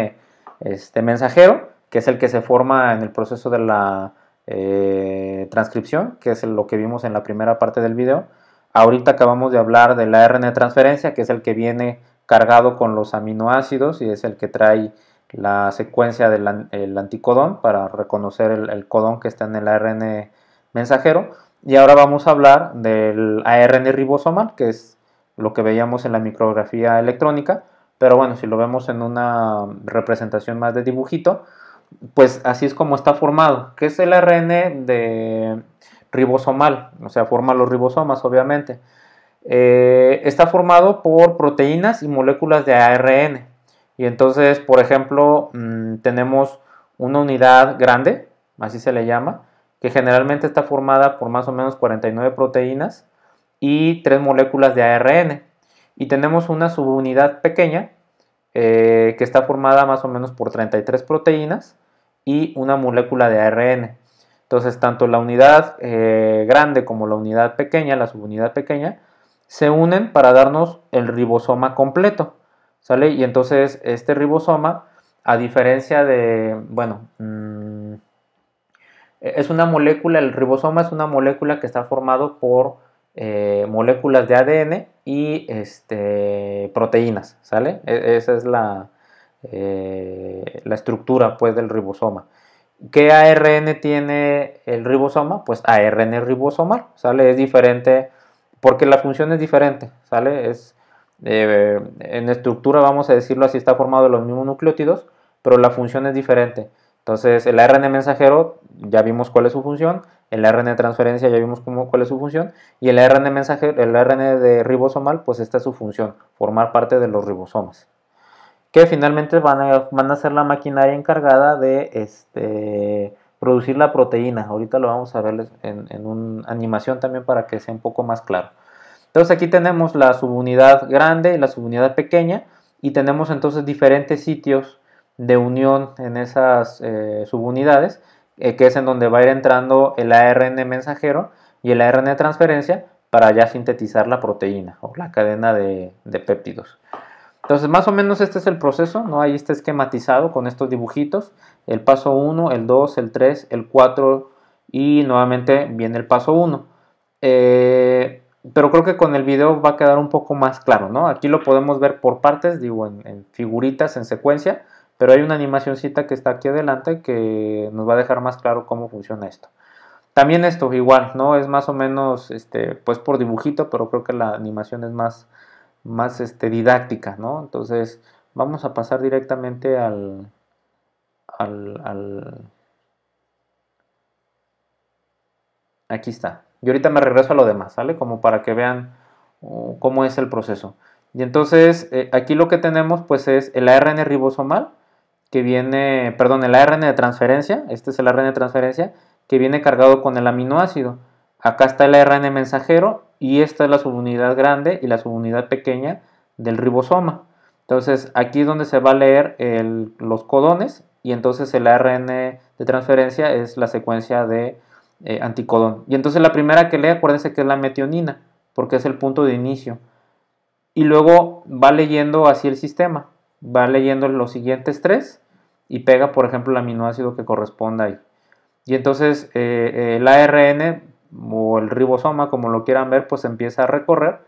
este, mensajero, que es el que se forma en el proceso de la eh, transcripción, que es lo que vimos en la primera parte del video. Ahorita acabamos de hablar del ARN transferencia, que es el que viene cargado con los aminoácidos y es el que trae la secuencia del anticodón para reconocer el, el codón que está en el ARN mensajero. Y ahora vamos a hablar del ARN ribosomal, que es lo que veíamos en la micrografía electrónica, pero bueno, si lo vemos en una representación más de dibujito, pues así es como está formado, ¿Qué es el ARN de ribosomal, o sea, forma los ribosomas, obviamente. Eh, está formado por proteínas y moléculas de ARN. Y entonces, por ejemplo, mm, tenemos una unidad grande, así se le llama, que generalmente está formada por más o menos 49 proteínas y tres moléculas de ARN. Y tenemos una subunidad pequeña eh, que está formada más o menos por 33 proteínas y una molécula de ARN. Entonces, tanto la unidad eh, grande como la unidad pequeña, la subunidad pequeña, se unen para darnos el ribosoma completo. ¿Sale? Y entonces este ribosoma, a diferencia de, bueno, mm, es una molécula, el ribosoma es una molécula que está formado por eh, moléculas de ADN y este, proteínas, ¿sale? E-, esa es eh, la, estructura pues, del ribosoma. ¿Qué ARN tiene el ribosoma? Pues ARN ribosomal, ¿sale? Es diferente porque la función es diferente, ¿sale? Es, eh, en estructura, vamos a decirlo así, está formado de los mismos nucleótidos, pero la función es diferente. Entonces, el ARN mensajero ya vimos cuál es su función, el ARN de transferencia ya vimos cómo, cuál es su función, y el ARN mensajero, el ARN de ribosomal, pues esta es su función, formar parte de los ribosomas, que finalmente van a, van a ser la maquinaria encargada de este, producir la proteína. Ahorita lo vamos a ver en, en una animación también para que sea un poco más claro. Entonces aquí tenemos la subunidad grande y la subunidad pequeña y tenemos entonces diferentes sitios de unión en esas eh, subunidades, eh, que es en donde va a ir entrando el ARN mensajero y el ARN de transferencia para ya sintetizar la proteína o la cadena de, de péptidos. Entonces, más o menos este es el proceso, ¿no? Ahí está esquematizado con estos dibujitos. El paso 1, el 2, el 3, el 4 y nuevamente viene el paso 1. Eh, pero creo que con el video va a quedar un poco más claro, Aquí lo podemos ver por partes, digo, en figuritas, en secuencia, pero hay una animacioncita que está aquí adelante que nos va a dejar más claro cómo funciona esto. También esto igual, ¿no? Es más o menos este, pues por dibujito, pero creo que la animación es más, más este, didáctica, ¿no? Entonces vamos a pasar directamente al, Aquí está. Y ahorita me regreso a lo demás, ¿sale? Como para que vean uh, cómo es el proceso. Y entonces eh, aquí lo que tenemos pues es el ARN ribosomal que viene, perdón, el ARN de transferencia, este es el ARN de transferencia, que viene cargado con el aminoácido. Acá está el ARN mensajero y esta es la subunidad grande y la subunidad pequeña del ribosoma. Entonces aquí es donde se va a leer los codones y entonces el ARN de transferencia es la secuencia de eh, anticodón. Y entonces la primera que lee, acuérdense que es la metionina, porque es el punto de inicio. Y luego va leyendo así el sistema, va leyendo los siguientes tres y pega, por ejemplo, el aminoácido que corresponda ahí. Y entonces eh, eh, el ARN o el ribosoma, como lo quieran ver, pues empieza a recorrer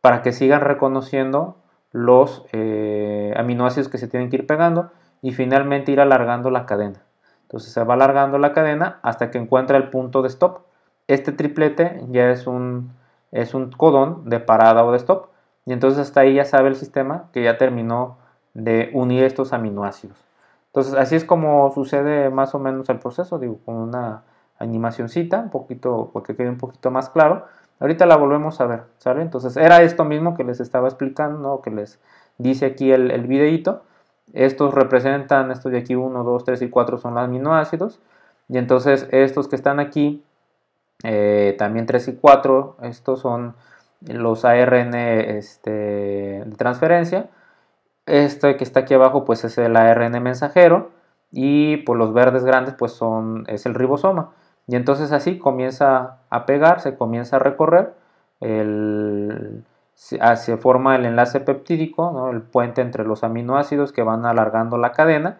para que sigan reconociendo los eh, aminoácidos que se tienen que ir pegando y finalmente ir alargando la cadena. Entonces se va alargando la cadena hasta que encuentra el punto de stop. Este triplete ya es un, es un codón de parada o de stop. Y entonces hasta ahí ya sabe el sistema que ya terminó de unir estos aminoácidos. Entonces, así es como sucede más o menos el proceso, digo, con una animacioncita, un poquito, porque quede un poquito más claro. Ahorita la volvemos a ver, ¿sale? Entonces, era esto mismo que les estaba explicando, que les dice aquí el, videito. videíto. Estos representan, estos de aquí 1, 2, 3 y 4 son los aminoácidos. Y entonces estos que están aquí, eh, también 3 y 4, estos son los ARN este, de transferencia. Este que está aquí abajo pues es el ARN mensajero y pues los verdes grandes pues son, es el ribosoma. Y entonces así comienza a pegar, se comienza a recorrer, el, se ah, forma el enlace peptídico, el puente entre los aminoácidos que van alargando la cadena.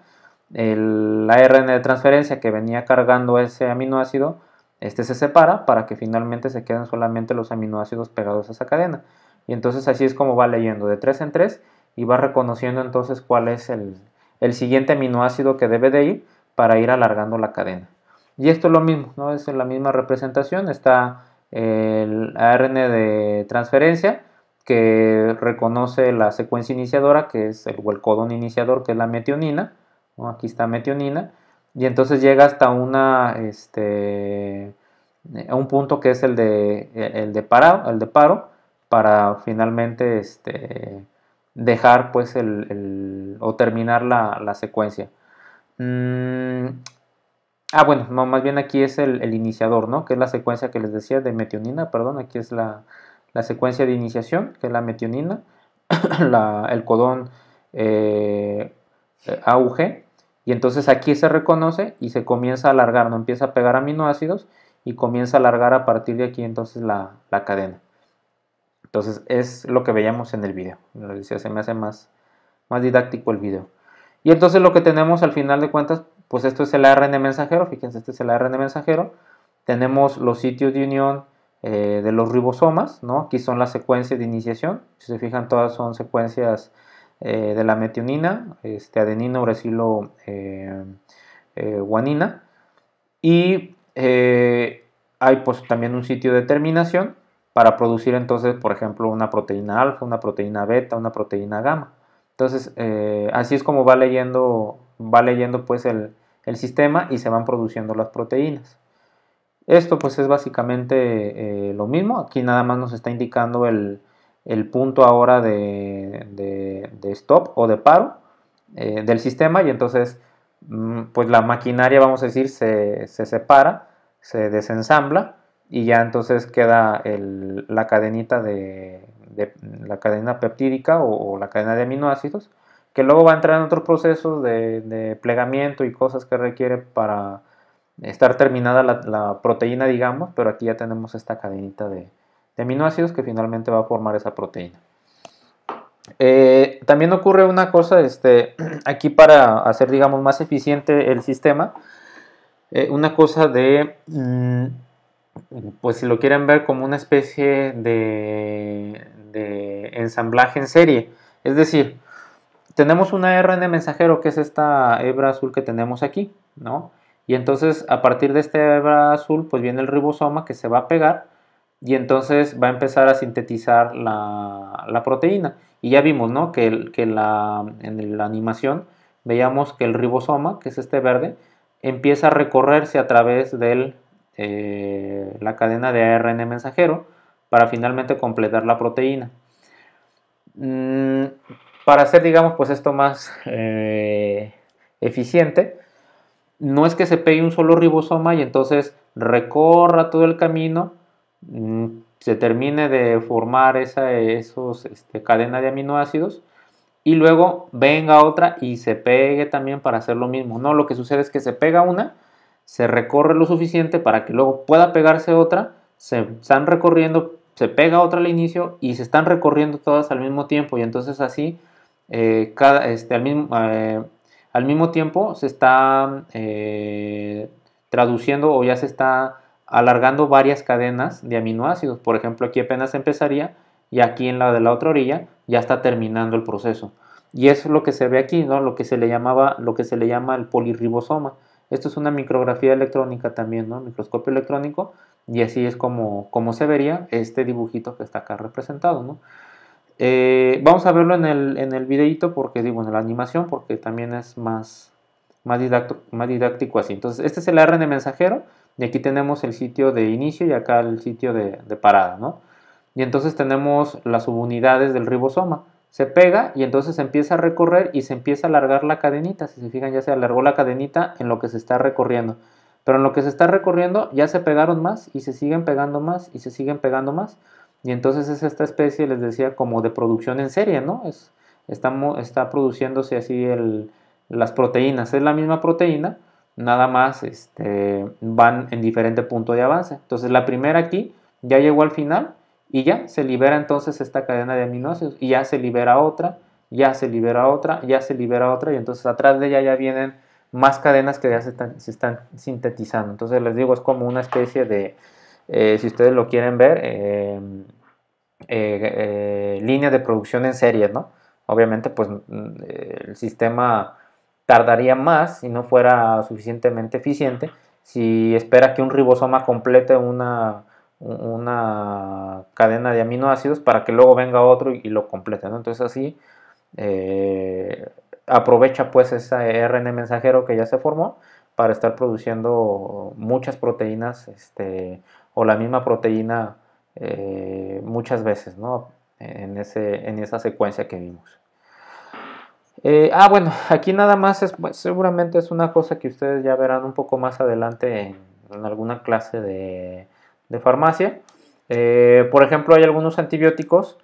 El ARN de transferencia que venía cargando ese aminoácido, este se separa para que finalmente se queden solamente los aminoácidos pegados a esa cadena. Y entonces así es como va leyendo de 3 en 3 y va reconociendo entonces cuál es el, siguiente aminoácido que debe de ir para ir alargando la cadena. Y esto es lo mismo, ¿no? es la misma representación, está el ARN de transferencia que reconoce la secuencia iniciadora, que es el, o codón iniciador, que es la metionina, aquí está metionina, y entonces llega hasta una, este, un punto que es el de, el de, parado el de paro para finalmente este, dejar pues el, o terminar la, secuencia. Mm, ah, bueno, no, más bien aquí es el, el, iniciador, ¿no? Que es la secuencia que les decía de metionina, perdón, aquí es la, la secuencia de iniciación, que es la metionina, el codón eh, eh, AUG, y entonces aquí se reconoce y se comienza a alargar, no empieza a pegar aminoácidos y comienza a alargar a partir de aquí entonces la cadena. Entonces es lo que veíamos en el video. se me hace más, más didáctico el video. Y entonces lo que tenemos al final de cuentas, pues esto es el ARN mensajero. Fíjense, este es el ARN mensajero. Tenemos los sitios de unión eh, de los ribosomas, ¿no? Aquí son las secuencias de iniciación. Si se fijan, todas son secuencias eh, de la metionina, este, adenina, uracilo, eh, guanina. Y hay pues también un sitio de terminación para producir entonces, por ejemplo, una proteína alfa, una proteína beta, una proteína gamma. Entonces, eh, así es como va leyendo, va leyendo pues el, sistema y se van produciendo las proteínas. Esto pues es básicamente eh, lo mismo, aquí nada más nos está indicando el, punto ahora de, stop o de paro eh, del sistema y entonces mm, pues la maquinaria, vamos a decir, se, se separa, se desensambla y ya entonces queda la cadenita de, la cadena peptídica o, la cadena de aminoácidos que luego va a entrar en otros procesos de, plegamiento y cosas que requiere para estar terminada la, proteína digamos pero aquí ya tenemos esta cadenita de, aminoácidos que finalmente va a formar esa proteína eh, también ocurre una cosa este aquí para hacer digamos más eficiente el sistema eh, una cosa de mm, pues si lo quieren ver como una especie de, ensamblaje en serie. Es decir, tenemos una RN mensajero que es esta hebra azul que tenemos aquí, ¿no? Y entonces a partir de esta hebra azul pues viene el ribosoma que se va a pegar y entonces va a empezar a sintetizar la, proteína. Y ya vimos, ¿no? Que, que la, en la animación veíamos que el ribosoma, que es este verde, empieza a recorrerse a través del eh, la cadena de ARN mensajero para finalmente completar la proteína. Mm, para hacer, digamos, pues esto más eh, eficiente, no es que se pegue un solo ribosoma y entonces recorra todo el camino, mm, se termine de formar esa esos, este, cadena de aminoácidos y luego venga otra y se pegue también para hacer lo mismo. No, lo que sucede es que se pega una, se recorre lo suficiente para que luego pueda pegarse otra, se están recorriendo, se pega otra al inicio y se están recorriendo todas al mismo tiempo y entonces así eh, cada, este, al, mismo, eh, al, mismo, tiempo se está eh, traduciendo o ya se está alargando varias cadenas de aminoácidos. Por ejemplo, aquí apenas empezaría y aquí en la de la otra orilla ya está terminando el proceso. Y eso es lo que se ve aquí, ¿no? lo, que se le llamaba, lo que se le llama el polirribosoma esto es una micrografía electrónica también, ¿no? Microscopio electrónico. Y así es como, se vería este dibujito que está acá representado, eh, vamos a verlo en el, en el videito porque digo, en la animación porque también es más, más, más didáctico así. Entonces, este es el ARN mensajero y aquí tenemos el sitio de inicio y acá el sitio de, parada, Y entonces tenemos las subunidades del ribosoma se pega y entonces empieza a recorrer y se empieza a alargar la cadenita. Si se fijan, ya se alargó la cadenita en lo que se está recorriendo. Pero en lo que se está recorriendo ya se pegaron más y se siguen pegando más y se siguen pegando más. Y entonces es esta especie, les decía, como de producción en serie, ¿no? Es, está, está produciéndose así el, las proteínas. Es la misma proteína, nada más este, van en diferente punto de avance. Entonces la primera aquí ya llegó al final y ya se libera entonces esta cadena de aminoácidos y ya se libera otra, ya se libera otra, ya se libera otra y entonces atrás de ella ya vienen más cadenas que ya se están, sintetizando. Entonces les digo, es como una especie de, eh, si ustedes lo quieren ver, eh, eh, línea de producción en serie, ¿no? Obviamente pues mm, el sistema tardaría más si no fuera suficientemente eficiente. Si espera que un ribosoma complete una una cadena de aminoácidos para que luego venga otro y, lo complete. Entonces así eh, aprovecha pues ese RN mensajero que ya se formó para estar produciendo muchas proteínas este, o la misma proteína eh, muchas veces ¿no? en, ese, en esa secuencia que vimos. Eh, ah, bueno, aquí nada más es, pues, seguramente es una cosa que ustedes ya verán un poco más adelante en alguna clase de, de farmacia. Eh, por ejemplo, hay algunos antibióticos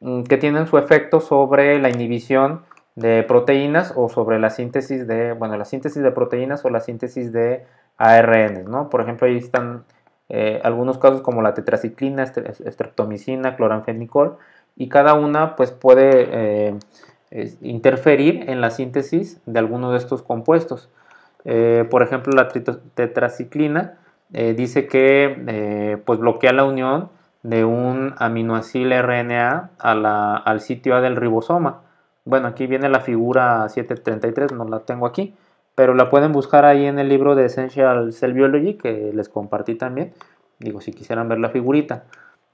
mm, que tienen su efecto sobre la inhibición de proteínas o sobre la síntesis de, bueno, la síntesis de proteínas o la síntesis de ARN, Por ejemplo, ahí están eh, algunos casos como la tetraciclina, estreptomicina, cloranfenicol, y cada una pues puede eh, interferir en la síntesis de algunos de estos compuestos. por ejemplo, la tetraciclina eh, dice que eh, pues bloquea la unión de un aminoacil RNA a al sitio A del ribosoma. Bueno, aquí viene la figura 733, no la tengo aquí, pero la pueden buscar ahí en el libro de Essential Cell Biology que les compartí también. Digo, si quisieran ver la figurita.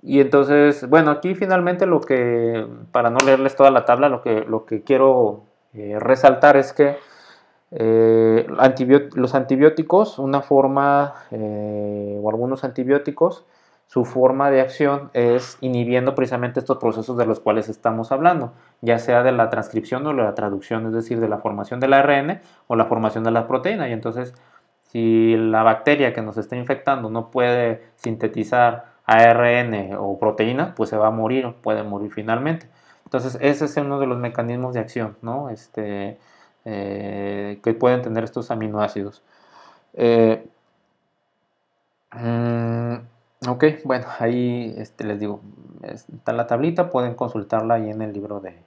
Y entonces, bueno, aquí finalmente lo que, para no leerles toda la tabla, lo que, lo que quiero eh, resaltar es que eh, los antibióticos, una forma, eh, o algunos antibióticos, su forma de acción es inhibiendo precisamente estos procesos de los cuales estamos hablando, ya sea de la transcripción o la traducción, es decir, de la formación del ARN o la formación de las proteínas. Y entonces, si la bacteria que nos está infectando no puede sintetizar ARN o proteína, pues se va a morir, puede morir finalmente. Entonces, ese es uno de los mecanismos de acción, ¿no? Este, eh, que pueden tener estos aminoácidos. Eh, mm, ok, bueno, ahí este, les digo, está la tablita, pueden consultarla ahí en el libro de,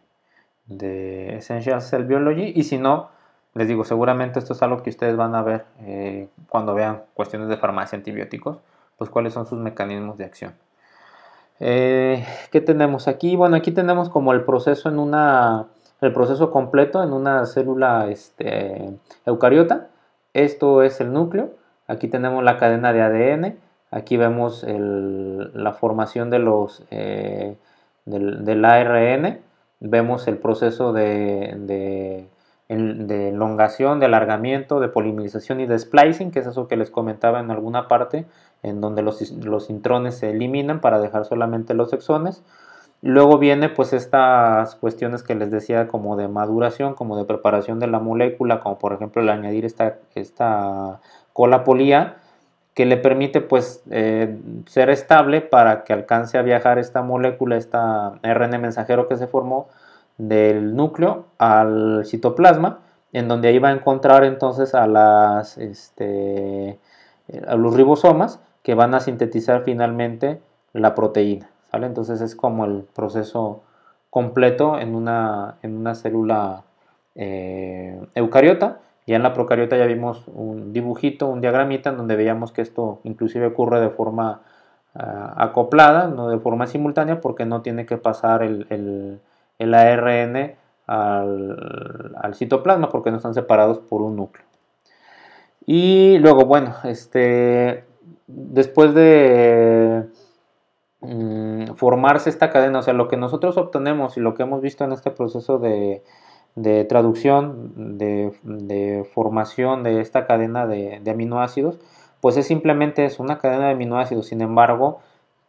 Essential Cell Biology y si no, les digo, seguramente esto es algo que ustedes van a ver eh, cuando vean cuestiones de farmacia, antibióticos, pues cuáles son sus mecanismos de acción. ¿Qué tenemos aquí? Bueno, aquí tenemos como el proceso en una el proceso completo en una célula este, eucariota. Esto es el núcleo. Aquí tenemos la cadena de ADN. Aquí vemos la formación de los, eh, del, ARN. Vemos el proceso de, de, elongación, de alargamiento, de polimerización y de splicing, que es eso que les comentaba en alguna parte, en donde los, los intrones se eliminan para dejar solamente los exones. Luego viene pues estas cuestiones que les decía como de maduración, como de preparación de la molécula, como por ejemplo el añadir esta, esta polía que le permite pues eh, ser estable para que alcance a viajar esta molécula, esta RN mensajero que se formó del núcleo al citoplasma, en donde ahí va a encontrar entonces a las este, a los ribosomas que van a sintetizar finalmente la proteína. Entonces es como el proceso completo en una, en una célula eh, eucariota. Ya en la procariota ya vimos un dibujito, un diagramita en donde veíamos que esto inclusive ocurre de forma eh, acoplada, no de forma simultánea, porque no tiene que pasar el, ARN al, al, citoplasma porque no están separados por un núcleo. Y luego, bueno, este, después de Mm, formarse esta cadena, o sea, lo que nosotros obtenemos y lo que hemos visto en este proceso de, traducción, de, formación de esta cadena de, aminoácidos, pues es simplemente es una cadena de aminoácidos, sin embargo,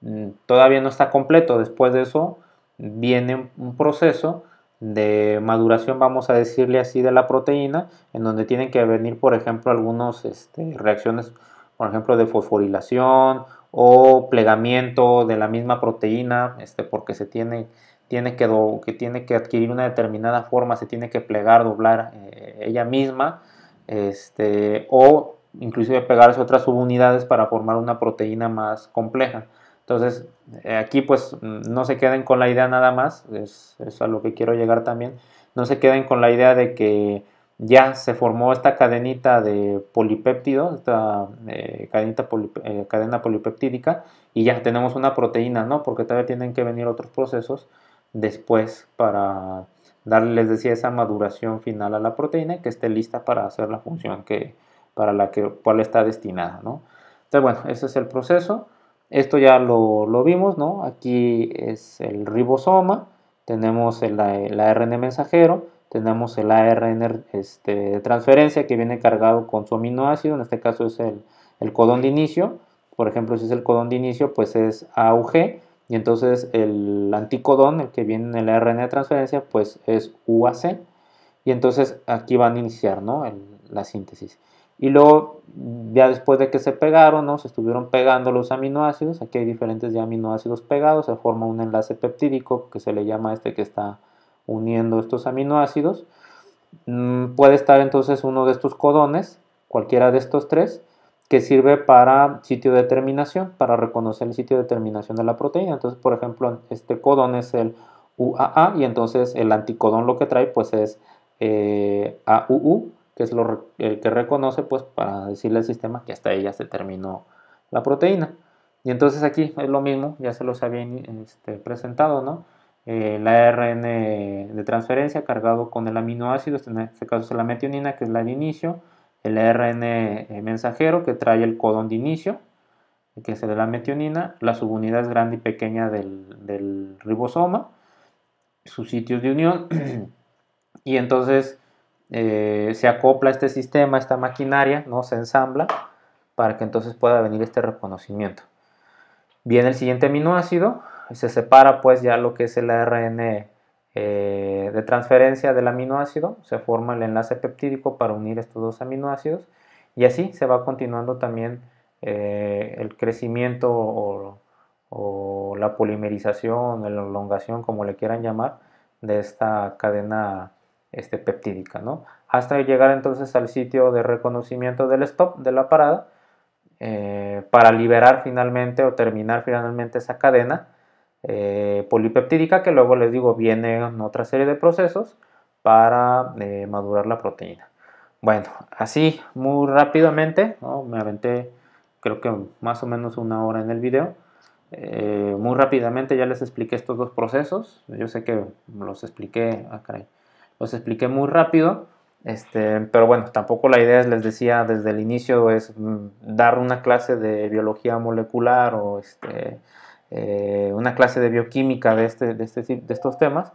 mm, todavía no está completo, después de eso viene un proceso de maduración, vamos a decirle así, de la proteína, en donde tienen que venir, por ejemplo, algunas este, reacciones, por ejemplo, de fosforilación o plegamiento de la misma proteína, este, porque se tiene, tiene que, que, tiene que adquirir una determinada forma, se tiene que plegar, doblar eh, ella misma, este, o inclusive pegarse otras subunidades para formar una proteína más compleja. Entonces, eh, aquí pues no se queden con la idea nada más, es a lo que quiero llegar también, no se queden con la idea de que ya se formó esta cadenita de polipéptido esta eh, eh, cadena polipeptídica, y ya tenemos una proteína, ¿no? Porque todavía tienen que venir otros procesos después para darle, les decía, esa maduración final a la proteína y que esté lista para hacer la función que, para la que, cual está destinada, ¿no? Entonces, bueno, ese es el proceso. Esto ya lo, vimos, ¿no? Aquí es el ribosoma, tenemos el, la, el ARN mensajero, tenemos el ARN este, de transferencia que viene cargado con su aminoácido, en este caso es el, codón de inicio, por ejemplo si es el codón de inicio pues es AUG y entonces el anticodón, el que viene en el ARN de transferencia pues es UAC y entonces aquí van a iniciar ¿no? la síntesis. Y luego, ya después de que se pegaron, ¿no? se estuvieron pegando los aminoácidos, aquí hay diferentes aminoácidos pegados, se forma un enlace peptídico que se le llama este que está uniendo estos aminoácidos. Mm, puede estar entonces uno de estos codones, cualquiera de estos tres, que sirve para sitio de terminación, para reconocer el sitio de terminación de la proteína. Entonces, por ejemplo, este codón es el UAA y entonces el anticodón lo que trae pues es eh, AUU, que es lo, el que reconoce pues para decirle al sistema que hasta ella se terminó la proteína. Y entonces aquí es lo mismo, ya se los había este, presentado, ¿no? el eh, ARN de transferencia cargado con el aminoácido, en este caso es la metionina, que es la de inicio, el ARN eh, mensajero que trae el codón de inicio, que es el de la metionina, las subunidades grande y pequeña del, ribosoma, sus sitios de unión, y entonces eh, se acopla este sistema, esta maquinaria, ¿no? se ensambla para que entonces pueda venir este reconocimiento. Viene el siguiente aminoácido, se separa pues ya lo que es el ARN eh, de transferencia del aminoácido, se forma el enlace peptídico para unir estos dos aminoácidos y así se va continuando también eh, el crecimiento o, la polimerización, la elongación, como le quieran llamar, de esta cadena este, peptídica, Hasta llegar entonces al sitio de reconocimiento del stop de la parada eh, para liberar finalmente o terminar finalmente esa cadena eh, polipeptídica que luego les digo viene en otra serie de procesos para eh, madurar la proteína. Bueno, así muy rápidamente, me aventé creo que más o menos una hora en el video. Eh, muy rápidamente ya les expliqué estos dos procesos. Yo sé que los expliqué, ah, los expliqué muy rápido. Este, pero bueno, tampoco la idea, les decía desde el inicio, es mm, dar una clase de biología molecular o este, eh, una clase de bioquímica este, de, este, de, estos temas,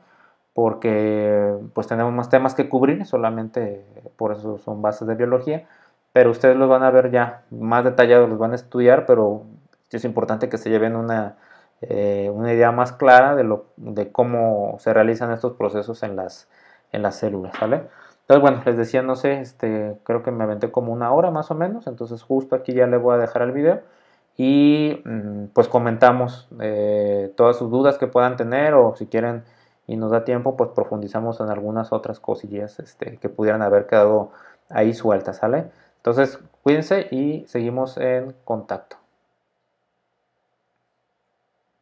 porque pues tenemos más temas que cubrir, solamente eh, por eso son bases de biología, pero ustedes los van a ver ya más detallados, los van a estudiar, pero es importante que se lleven una, eh, una idea más clara de, lo, de cómo se realizan estos procesos en las, en las células, ¿vale? Entonces, bueno, les decía, no sé, este, creo que me aventé como una hora más o menos, entonces justo aquí ya le voy a dejar el video y mm, pues comentamos eh, todas sus dudas que puedan tener o si quieren y nos da tiempo pues profundizamos en algunas otras cosillas este, que pudieran haber quedado ahí sueltas, ¿sale? Entonces cuídense y seguimos en contacto.